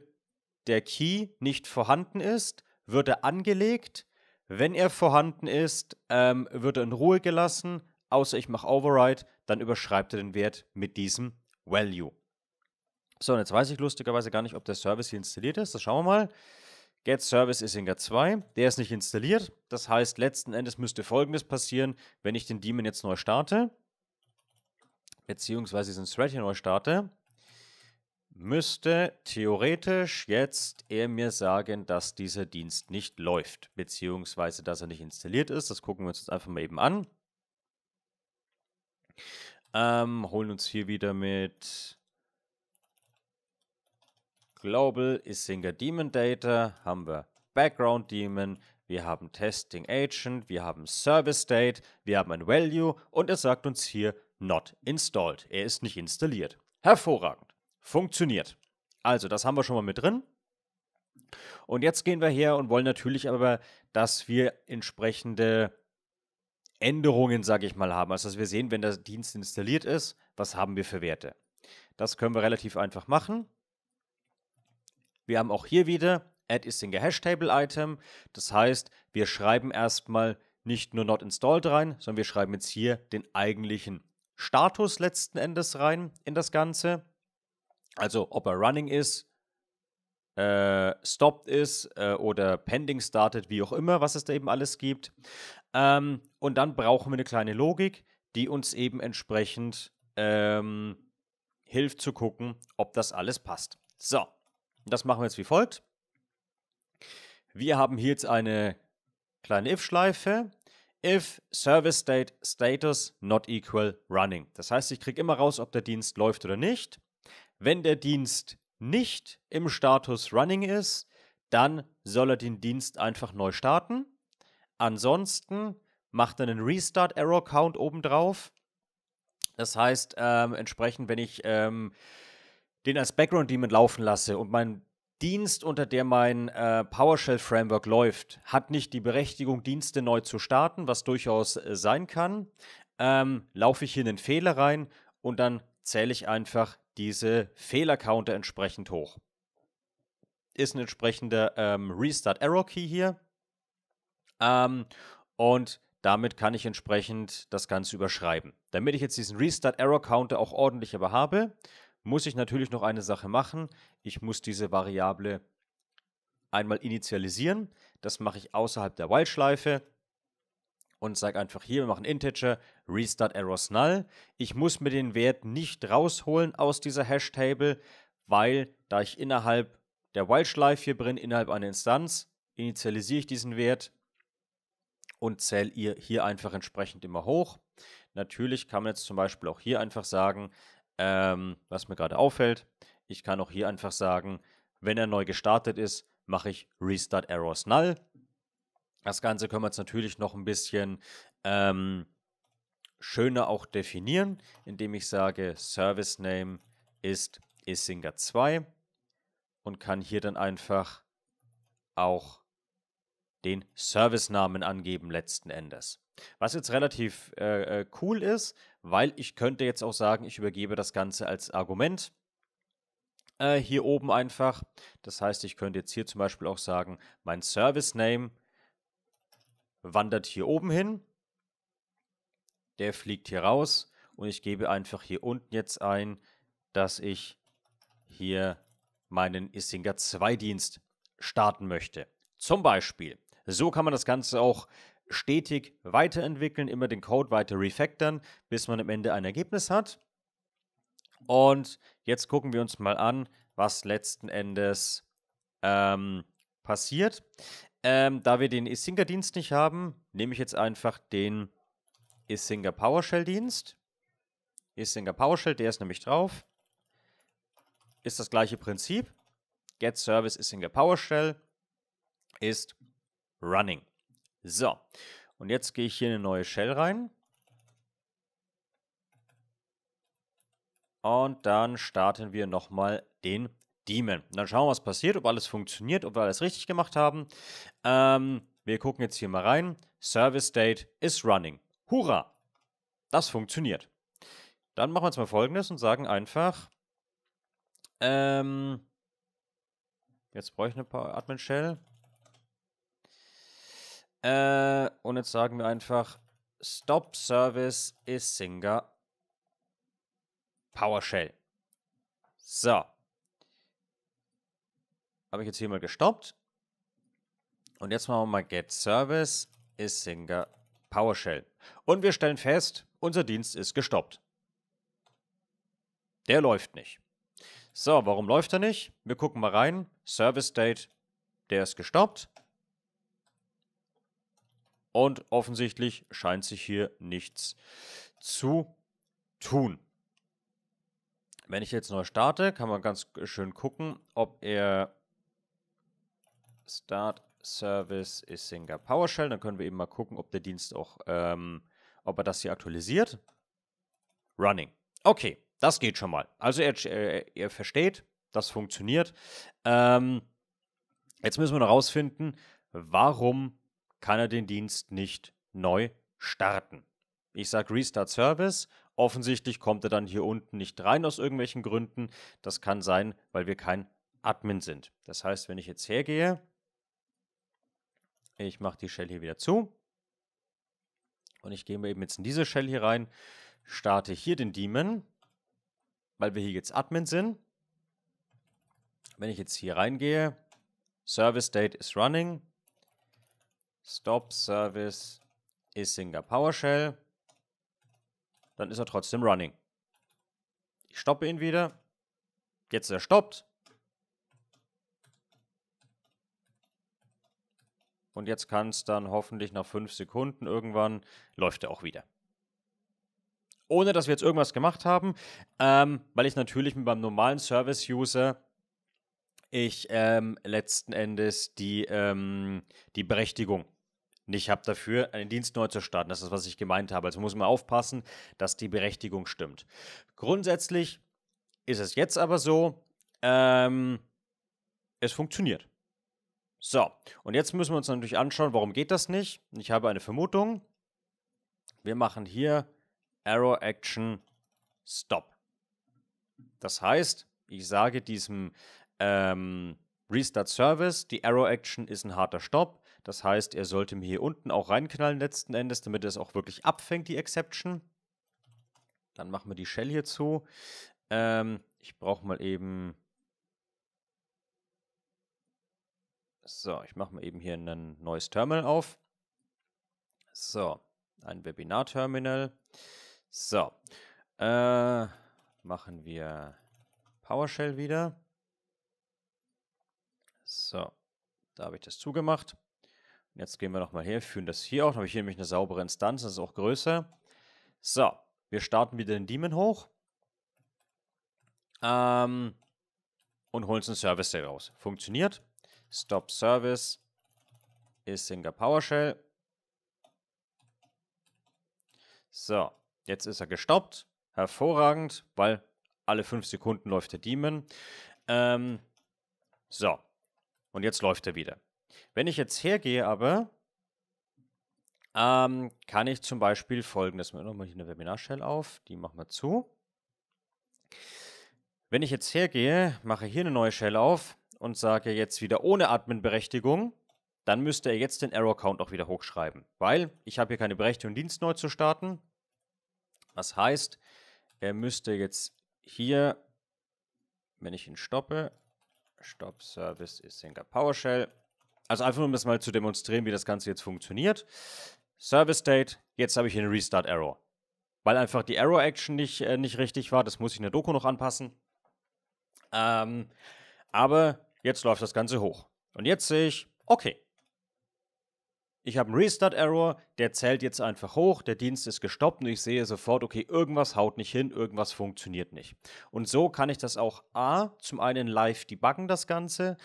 der Key nicht vorhanden ist, wird er angelegt. Wenn er vorhanden ist, ähm, wird er in Ruhe gelassen, außer ich mache override, dann überschreibt er den Wert mit diesem value. So, und jetzt weiß ich lustigerweise gar nicht, ob der Service hier installiert ist. Das schauen wir mal. Get Service Isinger 2, der ist nicht installiert. Das heißt, letzten Endes müsste folgendes passieren, wenn ich den Daemon jetzt neu starte, beziehungsweise diesen Thread hier neu starte, müsste theoretisch jetzt er mir sagen, dass dieser Dienst nicht läuft, beziehungsweise dass er nicht installiert ist. Das gucken wir uns jetzt einfach mal eben an. Ähm, holen uns hier wieder mit Global ist Single Demon Data, haben wir Background Demon, wir haben Testing Agent, wir haben Service Date, wir haben ein Value und er sagt uns hier not installed. Er ist nicht installiert. Hervorragend. Funktioniert. Also, das haben wir schon mal mit drin. Und jetzt gehen wir her und wollen natürlich aber, dass wir entsprechende Änderungen, sage ich mal, haben. Also, dass wir sehen, wenn der Dienst installiert ist, was haben wir für Werte. Das können wir relativ einfach machen. Wir haben auch hier wieder add is in Table Item. Das heißt, wir schreiben erstmal nicht nur not installed rein, sondern wir schreiben jetzt hier den eigentlichen Status letzten Endes rein in das Ganze. Also ob er running ist, äh, stopped ist äh, oder pending started, wie auch immer, was es da eben alles gibt. Ähm, und dann brauchen wir eine kleine Logik, die uns eben entsprechend ähm, hilft zu gucken, ob das alles passt. So, das machen wir jetzt wie folgt. Wir haben hier jetzt eine kleine if-Schleife. If Service State Status not equal running. Das heißt, ich kriege immer raus, ob der Dienst läuft oder nicht. Wenn der Dienst nicht im Status running ist, dann soll er den Dienst einfach neu starten. Ansonsten macht er einen Restart Error Count obendrauf. Das heißt, ähm, entsprechend, wenn ich ähm, den als Background-Daemon laufen lasse und mein Dienst, unter der mein äh, PowerShell-Framework läuft, hat nicht die Berechtigung, Dienste neu zu starten, was durchaus äh, sein kann, ähm, laufe ich hier einen Fehler rein und dann zähle ich einfach diese Fehlercounter entsprechend hoch. Ist ein entsprechender ähm, Restart-Error-Key hier. Ähm, und damit kann ich entsprechend das Ganze überschreiben. Damit ich jetzt diesen Restart-Error-Counter auch ordentlich aber habe, muss ich natürlich noch eine Sache machen. Ich muss diese Variable einmal initialisieren. Das mache ich außerhalb der While-Schleife und sage einfach hier, wir machen Integer, Restart Errors Null. Ich muss mir den Wert nicht rausholen aus dieser Hash-Table, weil da ich innerhalb der While-Schleife hier bin, innerhalb einer Instanz, initialisiere ich diesen Wert und zähle ihr hier einfach entsprechend immer hoch. Natürlich kann man jetzt zum Beispiel auch hier einfach sagen, ähm, was mir gerade auffällt, ich kann auch hier einfach sagen, wenn er neu gestartet ist, mache ich Restart Errors Null. Das Ganze können wir jetzt natürlich noch ein bisschen ähm, schöner auch definieren, indem ich sage, Service Name ist Isinger 2 und kann hier dann einfach auch den Service-Namen angeben letzten Endes. Was jetzt relativ äh, äh cool ist, weil ich könnte jetzt auch sagen, ich übergebe das Ganze als Argument äh, hier oben einfach. Das heißt, ich könnte jetzt hier zum Beispiel auch sagen, mein Service Name wandert hier oben hin. Der fliegt hier raus und ich gebe einfach hier unten jetzt ein, dass ich hier meinen Issinger 2 Dienst starten möchte. Zum Beispiel. So kann man das Ganze auch stetig weiterentwickeln, immer den Code weiter refactoren, bis man am Ende ein Ergebnis hat. Und jetzt gucken wir uns mal an, was letzten Endes ähm, passiert. Ähm, da wir den Isinger-Dienst nicht haben, nehme ich jetzt einfach den Isinger PowerShell-Dienst. Isinger PowerShell, der ist nämlich drauf. Ist das gleiche Prinzip. Get Service Isinger PowerShell ist running. So, und jetzt gehe ich hier in eine neue Shell rein. Und dann starten wir nochmal den Demon. Und dann schauen wir, was passiert, ob alles funktioniert, ob wir alles richtig gemacht haben. Ähm, wir gucken jetzt hier mal rein. Service State is running. Hurra! Das funktioniert. Dann machen wir jetzt mal folgendes und sagen einfach, ähm, jetzt brauche ich eine Admin-Shell. Äh, und jetzt sagen wir einfach, Stop Service is Singer PowerShell. So. Habe ich jetzt hier mal gestoppt. Und jetzt machen wir mal get service is Singer PowerShell. Und wir stellen fest, unser Dienst ist gestoppt. Der läuft nicht. So, warum läuft er nicht? Wir gucken mal rein. Service Date, der ist gestoppt. Und offensichtlich scheint sich hier nichts zu tun. Wenn ich jetzt neu starte, kann man ganz schön gucken, ob er Start Service ist Singer PowerShell. Dann können wir eben mal gucken, ob der Dienst auch, ähm, ob er das hier aktualisiert. Running. Okay, das geht schon mal. Also er, äh, er, versteht, das funktioniert. Ähm, jetzt müssen wir noch rausfinden, warum kann er den Dienst nicht neu starten. Ich sage Restart Service. Offensichtlich kommt er dann hier unten nicht rein aus irgendwelchen Gründen. Das kann sein, weil wir kein Admin sind. Das heißt, wenn ich jetzt hergehe, ich mache die Shell hier wieder zu und ich gehe mir eben jetzt in diese Shell hier rein, starte hier den Daemon, weil wir hier jetzt Admin sind. Wenn ich jetzt hier reingehe, Service Date is running, Stop Service Isinger PowerShell. Dann ist er trotzdem running. Ich stoppe ihn wieder. Jetzt ist er stoppt. Und jetzt kann es dann hoffentlich nach 5 Sekunden irgendwann, läuft er auch wieder. Ohne dass wir jetzt irgendwas gemacht haben, ähm, weil ich natürlich mit meinem normalen Service-User ich ähm, letzten Endes die, ähm, die Berechtigung nicht habe dafür, einen Dienst neu zu starten. Das ist, was ich gemeint habe. Also muss man aufpassen, dass die Berechtigung stimmt. Grundsätzlich ist es jetzt aber so, ähm, es funktioniert. So, und jetzt müssen wir uns natürlich anschauen, warum geht das nicht? Ich habe eine Vermutung. Wir machen hier Arrow Action Stop. Das heißt, ich sage diesem ähm, Restart Service, die Arrow Action ist ein harter Stopp. Das heißt, er sollte mir hier unten auch reinknallen letzten Endes, damit er es auch wirklich abfängt, die Exception. Dann machen wir die Shell hier zu. Ähm, ich brauche mal eben... So, ich mache mal eben hier ein neues Terminal auf. So, ein Webinar-Terminal. So, äh, machen wir PowerShell wieder. So, da habe ich das zugemacht. Jetzt gehen wir nochmal her, führen das hier auch. Dann habe ich hier nämlich eine saubere Instanz, das ist auch größer. So, wir starten wieder den Daemon hoch. Ähm, und holen uns einen Service Day raus. Funktioniert. Stop Service ist in der PowerShell. So, jetzt ist er gestoppt. Hervorragend, weil alle 5 Sekunden läuft der Daemon. Ähm, so, und jetzt läuft er wieder. Wenn ich jetzt hergehe aber, ähm, kann ich zum Beispiel folgendes, machen wir nochmal hier eine Webinar-Shell auf, die machen wir zu. Wenn ich jetzt hergehe, mache hier eine neue Shell auf und sage jetzt wieder ohne Admin-Berechtigung, dann müsste er jetzt den Error-Count auch wieder hochschreiben, weil ich habe hier keine Berechtigung, Dienst neu zu starten. Das heißt, er müsste jetzt hier, wenn ich ihn stoppe, Stop Service ist Single PowerShell, also einfach nur, um das mal zu demonstrieren, wie das Ganze jetzt funktioniert. Service State, jetzt habe ich einen Restart Error. Weil einfach die Error Action nicht, äh, nicht richtig war, das muss ich in der Doku noch anpassen. Ähm, aber jetzt läuft das Ganze hoch. Und jetzt sehe ich, okay, ich habe einen Restart-Error, der zählt jetzt einfach hoch, der Dienst ist gestoppt und ich sehe sofort, okay, irgendwas haut nicht hin, irgendwas funktioniert nicht. Und so kann ich das auch A, zum einen live debuggen, das Ganze,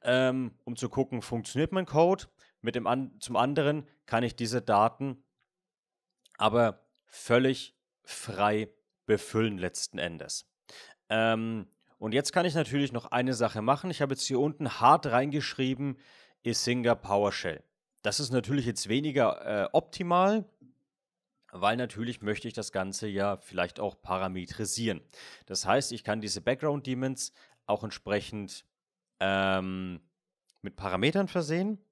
ähm, um zu gucken, funktioniert mein Code. Mit dem an zum anderen kann ich diese Daten aber völlig frei befüllen letzten Endes. Ähm, und jetzt kann ich natürlich noch eine Sache machen. Ich habe jetzt hier unten hart reingeschrieben, Isinga PowerShell. Das ist natürlich jetzt weniger äh, optimal, weil natürlich möchte ich das Ganze ja vielleicht auch parametrisieren. Das heißt, ich kann diese Background Demons auch entsprechend ähm, mit Parametern versehen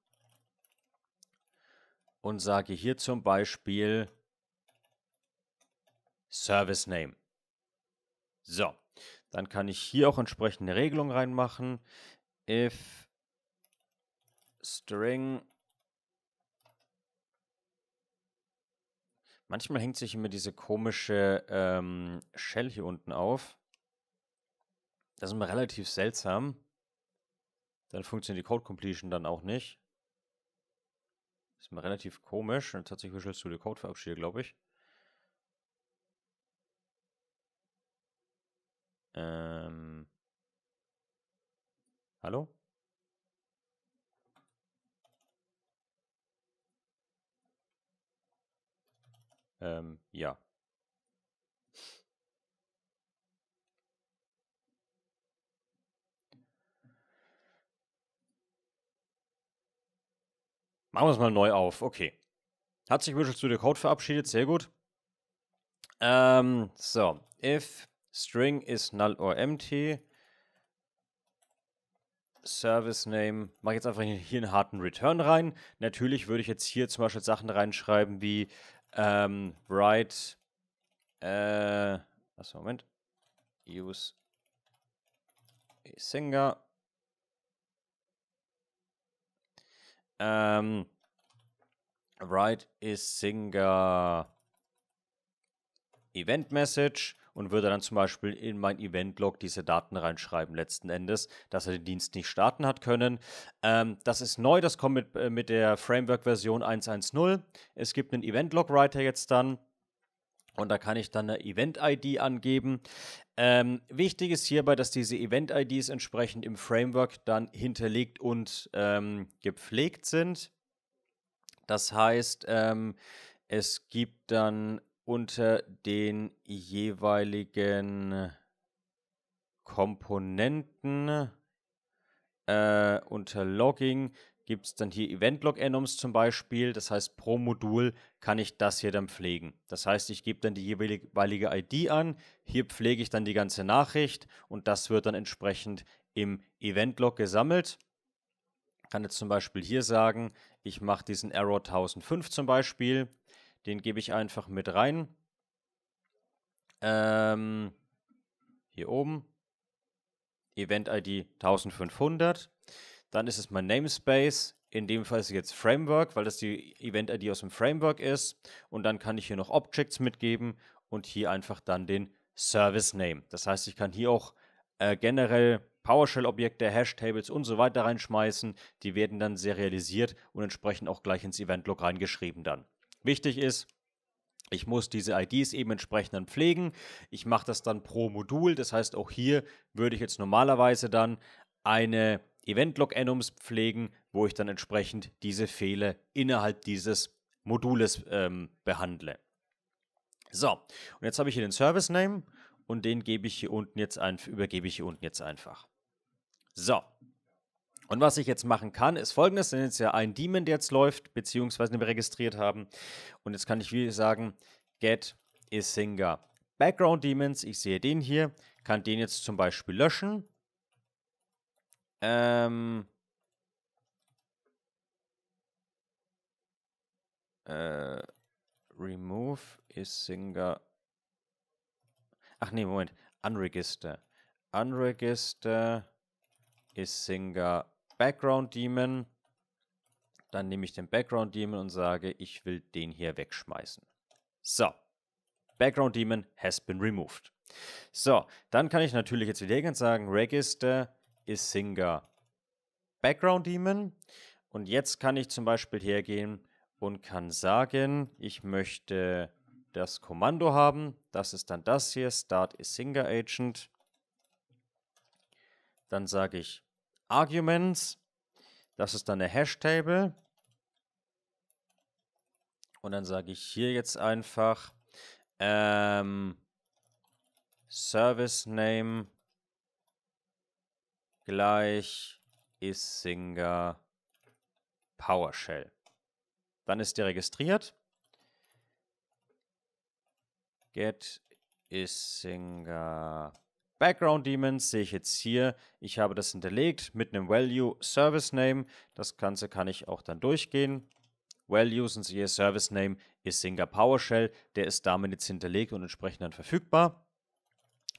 und sage hier zum Beispiel Service Name. So, dann kann ich hier auch entsprechende Regelung reinmachen. If string Manchmal hängt sich immer diese komische ähm, Shell hier unten auf. Das ist immer relativ seltsam. Dann funktioniert die Code Completion dann auch nicht. ist immer relativ komisch. Und tatsächlich hat sich Visual Studio Code verabschiedet, glaube ich. Ähm. Hallo? Ähm, ja. Machen wir es mal neu auf. Okay. Hat sich Visual Studio Code verabschiedet. Sehr gut. Ähm, so. If string is null or empty. Service Name, mache ich jetzt einfach hier einen harten Return rein. Natürlich würde ich jetzt hier zum Beispiel Sachen reinschreiben wie um, write, uh, a moment, use a singer. Um, write is singer event message und würde dann zum Beispiel in mein Event-Log diese Daten reinschreiben letzten Endes, dass er den Dienst nicht starten hat können. Ähm, das ist neu, das kommt mit, äh, mit der Framework-Version 1.1.0. Es gibt einen Event-Log-Writer jetzt dann. Und da kann ich dann eine Event-ID angeben. Ähm, wichtig ist hierbei, dass diese Event-IDs entsprechend im Framework dann hinterlegt und ähm, gepflegt sind. Das heißt, ähm, es gibt dann unter den jeweiligen Komponenten äh, unter Logging gibt es dann hier Event-Log-Enums zum Beispiel. Das heißt, pro Modul kann ich das hier dann pflegen. Das heißt, ich gebe dann die jeweilige ID an, hier pflege ich dann die ganze Nachricht und das wird dann entsprechend im Event-Log gesammelt. Ich kann jetzt zum Beispiel hier sagen, ich mache diesen Error 1005 zum Beispiel den gebe ich einfach mit rein. Ähm, hier oben. Event-ID 1500. Dann ist es mein Namespace. In dem Fall ist es jetzt Framework, weil das die Event-ID aus dem Framework ist. Und dann kann ich hier noch Objects mitgeben und hier einfach dann den Service Name. Das heißt, ich kann hier auch äh, generell PowerShell-Objekte, Hash-Tables und so weiter reinschmeißen. Die werden dann serialisiert und entsprechend auch gleich ins Event-Log reingeschrieben dann. Wichtig ist, ich muss diese IDs eben entsprechend dann pflegen. Ich mache das dann pro Modul. Das heißt, auch hier würde ich jetzt normalerweise dann eine Event-Log-Enums pflegen, wo ich dann entsprechend diese Fehler innerhalb dieses Modules ähm, behandle. So, und jetzt habe ich hier den Service Name und den gebe ich hier unten jetzt ein, übergebe ich hier unten jetzt einfach. So, und was ich jetzt machen kann, ist folgendes: Denn jetzt ja ein Daemon, der jetzt läuft, beziehungsweise den wir registriert haben. Und jetzt kann ich wie sagen: get Isinga. Background Demons, ich sehe den hier, kann den jetzt zum Beispiel löschen. Ähm. Äh, remove Isinga. Ach nee, Moment. Unregister. Unregister. Isinga Background Demon. Dann nehme ich den Background Demon und sage, ich will den hier wegschmeißen. So. Background Demon has been removed. So, dann kann ich natürlich jetzt wieder hingehen sagen, Register is Singer Background Demon. Und jetzt kann ich zum Beispiel hergehen und kann sagen, ich möchte das Kommando haben. Das ist dann das hier, Start is Singer Agent. Dann sage ich Arguments. Das ist dann eine Hashtable. Und dann sage ich hier jetzt einfach ähm, Service Name gleich Isinger PowerShell. Dann ist der registriert. Get Isinger Background Demons sehe ich jetzt hier. Ich habe das hinterlegt mit einem Value Service Name. Das Ganze kann ich auch dann durchgehen. Values und ihr Service Name ist Singer PowerShell. Der ist damit jetzt hinterlegt und entsprechend dann verfügbar.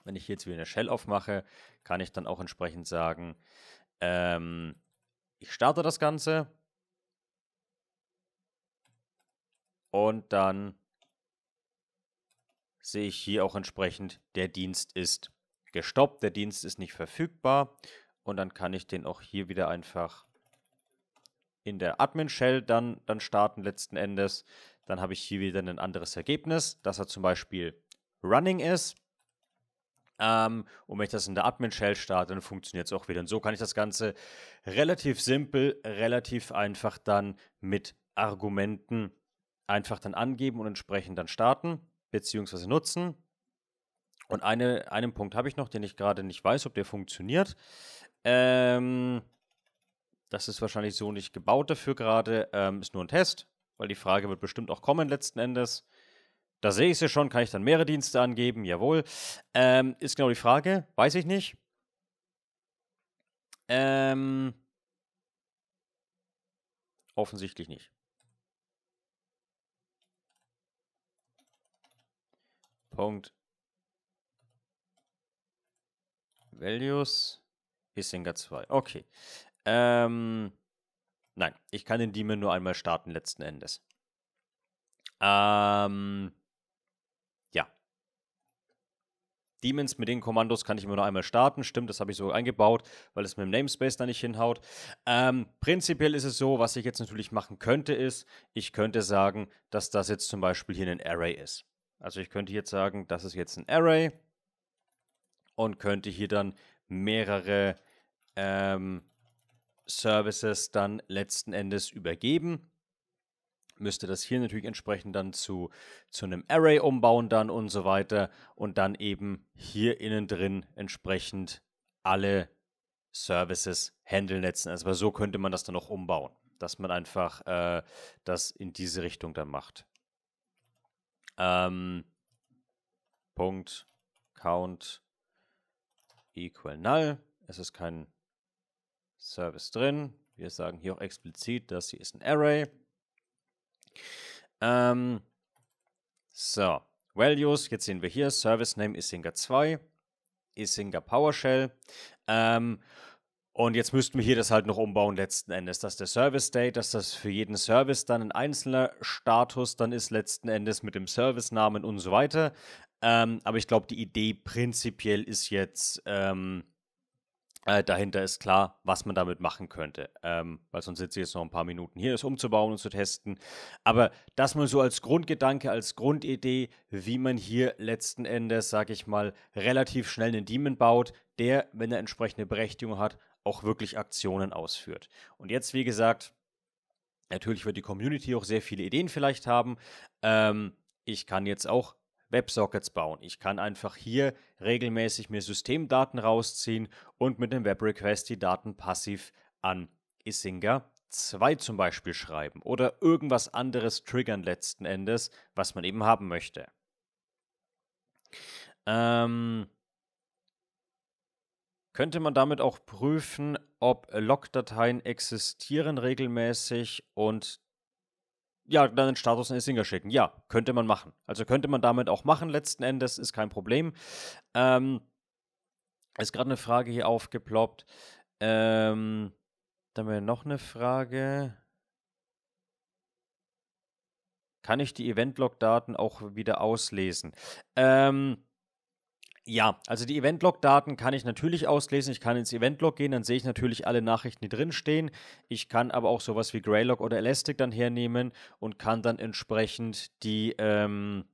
Wenn ich jetzt wieder eine Shell aufmache, kann ich dann auch entsprechend sagen, ähm, ich starte das Ganze und dann sehe ich hier auch entsprechend, der Dienst ist gestoppt, der Dienst ist nicht verfügbar und dann kann ich den auch hier wieder einfach in der Admin-Shell dann, dann starten letzten Endes. Dann habe ich hier wieder ein anderes Ergebnis, dass er zum Beispiel running ist. Ähm, und wenn ich das in der Admin-Shell starte, dann funktioniert es auch wieder. Und so kann ich das Ganze relativ simpel, relativ einfach dann mit Argumenten einfach dann angeben und entsprechend dann starten bzw. nutzen. Und eine, einen Punkt habe ich noch, den ich gerade nicht weiß, ob der funktioniert. Ähm, das ist wahrscheinlich so nicht gebaut dafür gerade. Ähm, ist nur ein Test, weil die Frage wird bestimmt auch kommen letzten Endes. Da sehe ich sie schon, kann ich dann mehrere Dienste angeben, jawohl. Ähm, ist genau die Frage, weiß ich nicht. Ähm, offensichtlich nicht. Punkt Values, Issinger 2. Okay. Ähm, nein, ich kann den Daemon nur einmal starten letzten Endes. Ähm, ja. Demons mit den Kommandos kann ich immer nur einmal starten. Stimmt, das habe ich so eingebaut, weil es mit dem Namespace da nicht hinhaut. Ähm, prinzipiell ist es so, was ich jetzt natürlich machen könnte, ist, ich könnte sagen, dass das jetzt zum Beispiel hier ein Array ist. Also ich könnte jetzt sagen, das ist jetzt ein Array und könnte hier dann mehrere ähm, Services dann letzten Endes übergeben. Müsste das hier natürlich entsprechend dann zu, zu einem Array umbauen dann und so weiter und dann eben hier innen drin entsprechend alle Services handeln letzten Endes. Aber so könnte man das dann noch umbauen, dass man einfach äh, das in diese Richtung dann macht. Ähm, Punkt, Count, equal null. Es ist kein Service drin. Wir sagen hier auch explizit, dass hier ist ein Array. Ähm, so, Values, jetzt sehen wir hier, Service Name Isinger 2, Isinger PowerShell. Ähm, und jetzt müssten wir hier das halt noch umbauen letzten Endes, dass der Service State, dass das für jeden Service dann ein einzelner Status dann ist letzten Endes mit dem Service-Namen und so weiter. Ähm, aber ich glaube, die Idee prinzipiell ist jetzt, ähm, äh, dahinter ist klar, was man damit machen könnte. Ähm, weil sonst sitze ich jetzt noch ein paar Minuten hier, das umzubauen und zu testen. Aber das mal so als Grundgedanke, als Grundidee, wie man hier letzten Endes, sage ich mal, relativ schnell einen Demon baut, der, wenn er entsprechende Berechtigung hat, auch wirklich Aktionen ausführt. Und jetzt, wie gesagt, natürlich wird die Community auch sehr viele Ideen vielleicht haben. Ähm, ich kann jetzt auch Websockets bauen. Ich kann einfach hier regelmäßig mir Systemdaten rausziehen und mit dem Web-Request die Daten passiv an Isinga 2 zum Beispiel schreiben oder irgendwas anderes triggern letzten Endes, was man eben haben möchte. Ähm, könnte man damit auch prüfen, ob Logdateien existieren regelmäßig und ja, dann den Status an Essinger schicken. Ja, könnte man machen. Also könnte man damit auch machen, letzten Endes, ist kein Problem. Ähm, ist gerade eine Frage hier aufgeploppt. Ähm, dann haben wir noch eine Frage. Kann ich die event log daten auch wieder auslesen? Ähm, ja, also die event log daten kann ich natürlich auslesen. Ich kann ins Event-Log gehen, dann sehe ich natürlich alle Nachrichten, die drinstehen. Ich kann aber auch sowas wie Greylog oder Elastic dann hernehmen und kann dann entsprechend die ähm,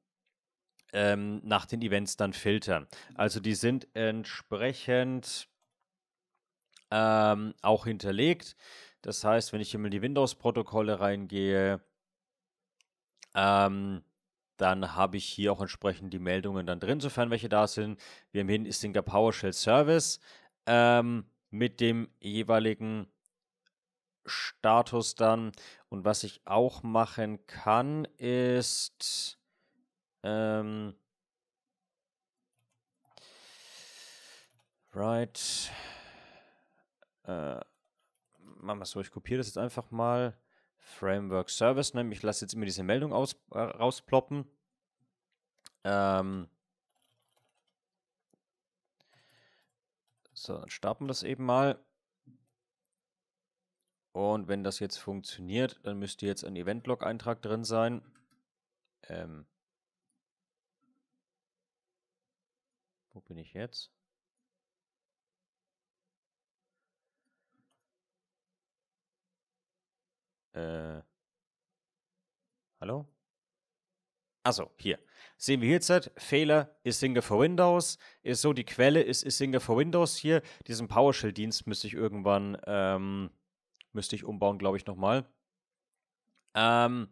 ähm, nach den Events dann filtern. Also die sind entsprechend ähm, auch hinterlegt. Das heißt, wenn ich hier mal in die Windows-Protokolle reingehe, ähm, dann habe ich hier auch entsprechend die Meldungen dann drin, sofern welche da sind. Wir haben hier einen Stinger PowerShell Service ähm, mit dem jeweiligen Status dann. Und was ich auch machen kann, ist. Ähm, right. Äh, machen wir es so, ich kopiere das jetzt einfach mal. Framework Service nehmen. Ich lasse jetzt immer diese Meldung aus, äh, rausploppen. Ähm so, dann starten wir das eben mal. Und wenn das jetzt funktioniert, dann müsste jetzt ein Event-Log-Eintrag drin sein. Ähm Wo bin ich jetzt? Äh, hallo? Also hier. Sehen wir hier jetzt, halt, Fehler ist Single for Windows, ist so die Quelle, ist ist Single for Windows hier. Diesen PowerShell-Dienst müsste ich irgendwann, ähm, müsste ich umbauen, glaube ich, nochmal. Ähm,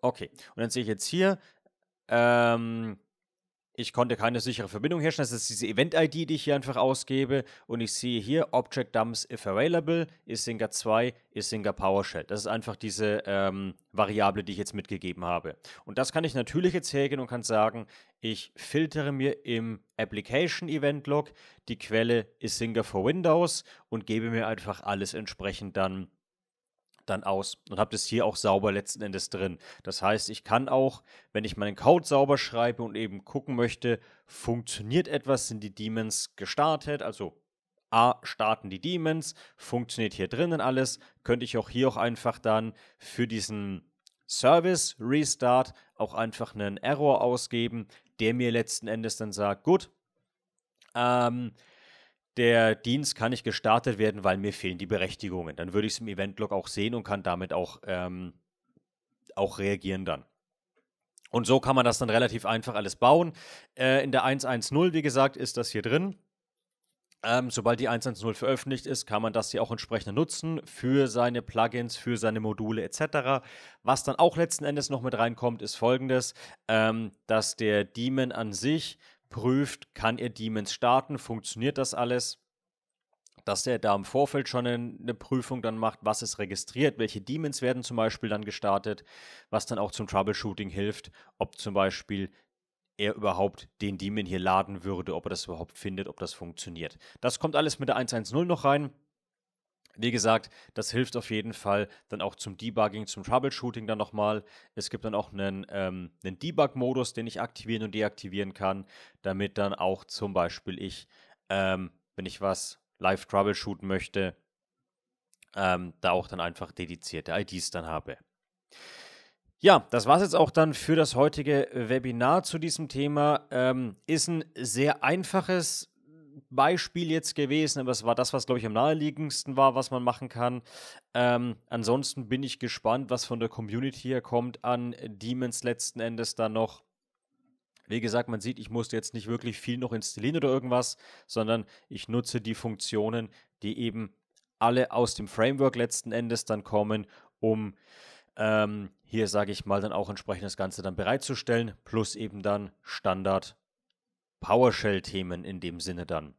okay, und dann sehe ich jetzt hier, ähm, ich konnte keine sichere Verbindung herstellen. Das ist diese Event-ID, die ich hier einfach ausgebe. Und ich sehe hier Object Dumps if available, Isinger 2, Isinger PowerShell. Das ist einfach diese ähm, Variable, die ich jetzt mitgegeben habe. Und das kann ich natürlich jetzt hergehen und kann sagen, ich filtere mir im Application Event Log die Quelle Isinger for Windows und gebe mir einfach alles entsprechend dann dann aus und habe das hier auch sauber letzten Endes drin. Das heißt, ich kann auch, wenn ich meinen Code sauber schreibe und eben gucken möchte, funktioniert etwas, sind die Demons gestartet, also A, starten die Demons, funktioniert hier drinnen alles, könnte ich auch hier auch einfach dann für diesen Service Restart auch einfach einen Error ausgeben, der mir letzten Endes dann sagt, gut, ähm, der Dienst kann nicht gestartet werden, weil mir fehlen die Berechtigungen. Dann würde ich es im Eventlog auch sehen und kann damit auch, ähm, auch reagieren dann. Und so kann man das dann relativ einfach alles bauen. Äh, in der 1.1.0, wie gesagt, ist das hier drin. Ähm, sobald die 1.1.0 veröffentlicht ist, kann man das hier auch entsprechend nutzen für seine Plugins, für seine Module etc. Was dann auch letzten Endes noch mit reinkommt, ist folgendes, ähm, dass der Daemon an sich prüft, kann er Demons starten, funktioniert das alles, dass er da im Vorfeld schon eine Prüfung dann macht, was ist registriert, welche Demons werden zum Beispiel dann gestartet, was dann auch zum Troubleshooting hilft, ob zum Beispiel er überhaupt den Demon hier laden würde, ob er das überhaupt findet, ob das funktioniert. Das kommt alles mit der 110 noch rein. Wie gesagt, das hilft auf jeden Fall dann auch zum Debugging, zum Troubleshooting dann nochmal. Es gibt dann auch einen, ähm, einen Debug-Modus, den ich aktivieren und deaktivieren kann, damit dann auch zum Beispiel ich, ähm, wenn ich was live troubleshooten möchte, ähm, da auch dann einfach dedizierte IDs dann habe. Ja, das war es jetzt auch dann für das heutige Webinar zu diesem Thema. Ähm, ist ein sehr einfaches Beispiel jetzt gewesen, aber es war das, was, glaube ich, am naheliegendsten war, was man machen kann. Ähm, ansonsten bin ich gespannt, was von der Community her kommt an Demons letzten Endes dann noch. Wie gesagt, man sieht, ich musste jetzt nicht wirklich viel noch installieren oder irgendwas, sondern ich nutze die Funktionen, die eben alle aus dem Framework letzten Endes dann kommen, um ähm, hier, sage ich mal, dann auch entsprechend das Ganze dann bereitzustellen, plus eben dann Standard PowerShell-Themen in dem Sinne dann.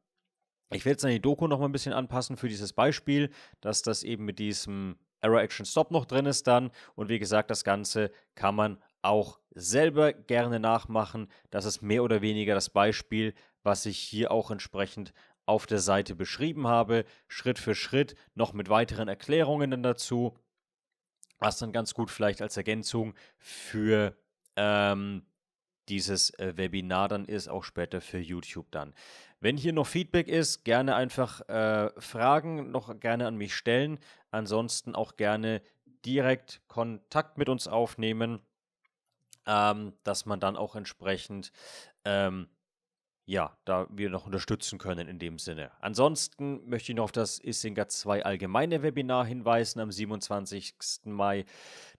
Ich werde jetzt dann die Doku noch mal ein bisschen anpassen für dieses Beispiel, dass das eben mit diesem Error Action Stop noch drin ist dann. Und wie gesagt, das Ganze kann man auch selber gerne nachmachen. Das ist mehr oder weniger das Beispiel, was ich hier auch entsprechend auf der Seite beschrieben habe. Schritt für Schritt, noch mit weiteren Erklärungen dann dazu. Was dann ganz gut vielleicht als Ergänzung für ähm, dieses äh, Webinar dann ist, auch später für YouTube dann. Wenn hier noch Feedback ist, gerne einfach äh, Fragen noch gerne an mich stellen. Ansonsten auch gerne direkt Kontakt mit uns aufnehmen, ähm, dass man dann auch entsprechend ähm, ja, da wir noch unterstützen können in dem Sinne. Ansonsten möchte ich noch auf das Isinga 2 allgemeine Webinar hinweisen am 27. Mai.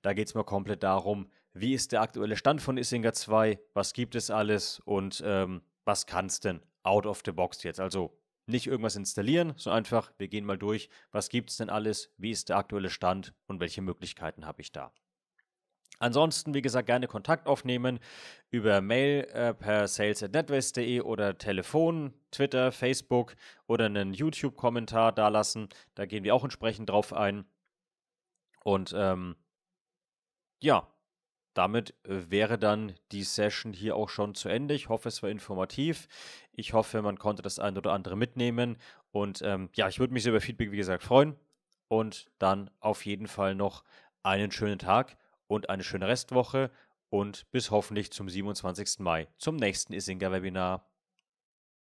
Da geht es mal komplett darum, wie ist der aktuelle Stand von Issinger 2? Was gibt es alles? Und ähm, was es denn out of the box jetzt? Also nicht irgendwas installieren, so einfach, wir gehen mal durch, was gibt es denn alles? Wie ist der aktuelle Stand? Und welche Möglichkeiten habe ich da? Ansonsten, wie gesagt, gerne Kontakt aufnehmen über Mail äh, per sales.netwest.de oder Telefon, Twitter, Facebook oder einen YouTube-Kommentar dalassen. Da gehen wir auch entsprechend drauf ein. Und ähm, ja, damit äh, wäre dann die Session hier auch schon zu Ende. Ich hoffe, es war informativ. Ich hoffe, man konnte das ein oder andere mitnehmen. Und ähm, ja, ich würde mich sehr über Feedback, wie gesagt, freuen. Und dann auf jeden Fall noch einen schönen Tag und eine schöne Restwoche. Und bis hoffentlich zum 27. Mai zum nächsten Isinga-Webinar.